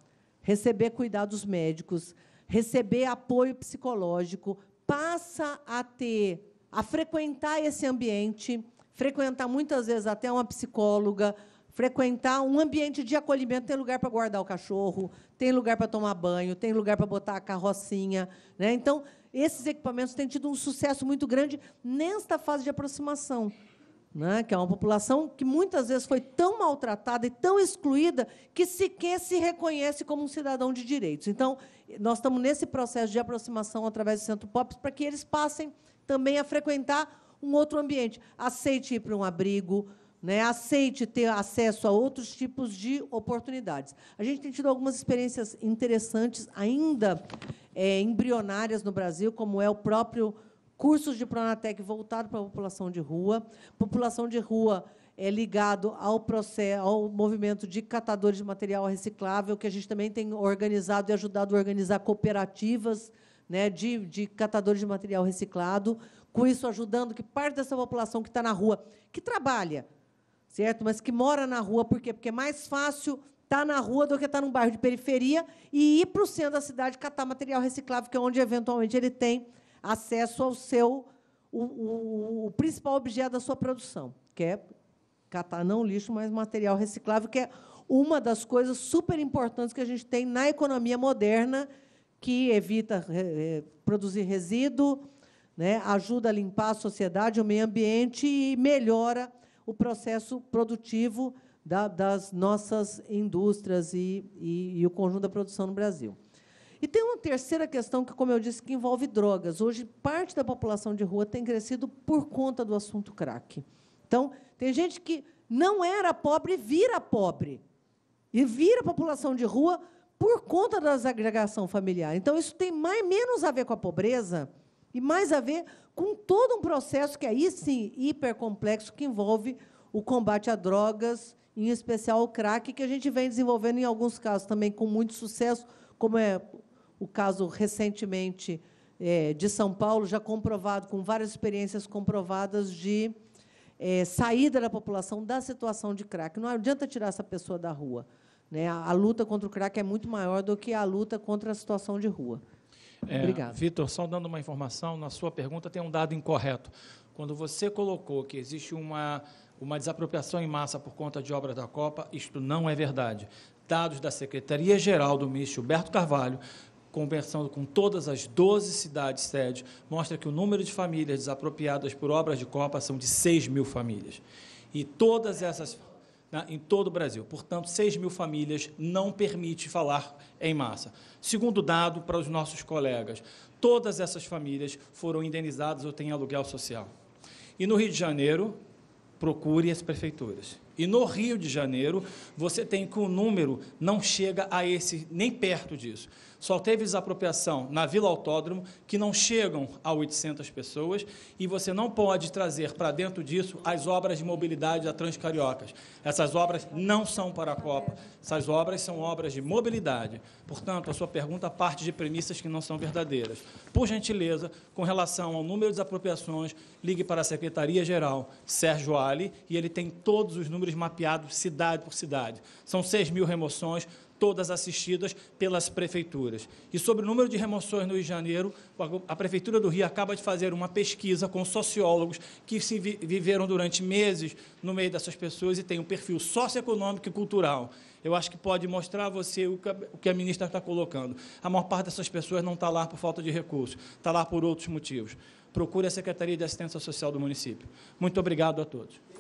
receber cuidados médicos, receber apoio psicológico, passa a ter, a frequentar esse ambiente, frequentar muitas vezes até uma psicóloga, frequentar um ambiente de acolhimento, tem lugar para guardar o cachorro, tem lugar para tomar banho, tem lugar para botar a carrocinha, né? Então, esses equipamentos têm tido um sucesso muito grande nesta fase de aproximação né, que é uma população que muitas vezes foi tão maltratada e tão excluída que sequer se reconhece como um cidadão de direitos. Então, nós estamos nesse processo de aproximação através do Centro POPs para que eles passem também a frequentar um outro ambiente. Aceite ir para um abrigo, né, aceite ter acesso a outros tipos de oportunidades. A gente tem tido algumas experiências interessantes, ainda é, embrionárias no Brasil, como é o próprio cursos de Pronatec voltados para a população de rua, população de rua é ligado ao processo, ao movimento de catadores de material reciclável, que a gente também tem organizado e ajudado a organizar cooperativas né, de, de catadores de material reciclado, com isso ajudando que parte dessa população que está na rua, que trabalha, certo? Mas que mora na rua, por quê? Porque é mais fácil estar tá na rua do que estar tá num bairro de periferia e ir para o centro da cidade catar material reciclável, que é onde eventualmente ele tem acesso ao seu, o, o, o principal objeto da sua produção, que é catar não lixo, mas material reciclável, que é uma das coisas super importantes que a gente tem na economia moderna, que evita é, produzir resíduo, né, ajuda a limpar a sociedade, o meio ambiente e melhora o processo produtivo da, das nossas indústrias e, e, e o conjunto da produção no Brasil. E tem uma terceira questão que, como eu disse, que envolve drogas. Hoje, parte da população de rua tem crescido por conta do assunto crack. Então, tem gente que não era pobre e vira pobre. E vira população de rua por conta da desagregação familiar. Então, isso tem mais, menos a ver com a pobreza e mais a ver com todo um processo que é, aí sim hipercomplexo que envolve o combate a drogas, em especial o crack, que a gente vem desenvolvendo em alguns casos também com muito sucesso, como é o caso recentemente é, de São Paulo, já comprovado, com várias experiências comprovadas de é, saída da população da situação de crack. Não adianta tirar essa pessoa da rua. Né? A, a luta contra o crack é muito maior do que a luta contra a situação de rua. É, Obrigado. Vitor, só dando uma informação, na sua pergunta tem um dado incorreto. Quando você colocou que existe uma, uma desapropriação em massa por conta de obras da Copa, isto não é verdade. Dados da Secretaria-Geral do ministro Gilberto Carvalho conversando com todas as 12 cidades sede, mostra que o número de famílias desapropriadas por obras de Copa são de 6 mil famílias. E todas essas em todo o Brasil. Portanto, 6 mil famílias não permite falar em massa. Segundo dado para os nossos colegas, todas essas famílias foram indenizadas ou têm aluguel social. E no Rio de Janeiro, procure as prefeituras. E no Rio de Janeiro, você tem que o número não chega a esse, nem perto disso só teve desapropriação na Vila Autódromo, que não chegam a 800 pessoas, e você não pode trazer para dentro disso as obras de mobilidade da Transcariocas. Essas obras não são para a Copa, essas obras são obras de mobilidade. Portanto, a sua pergunta parte de premissas que não são verdadeiras. Por gentileza, com relação ao número de desapropriações, ligue para a Secretaria-Geral Sérgio Ali, e ele tem todos os números mapeados cidade por cidade. São 6 mil remoções, todas assistidas pelas prefeituras. E sobre o número de remoções no Rio de Janeiro, a Prefeitura do Rio acaba de fazer uma pesquisa com sociólogos que se viveram durante meses no meio dessas pessoas e tem um perfil socioeconômico e cultural. Eu acho que pode mostrar a você o que a ministra está colocando. A maior parte dessas pessoas não está lá por falta de recursos, está lá por outros motivos. Procure a Secretaria de Assistência Social do município. Muito obrigado a todos.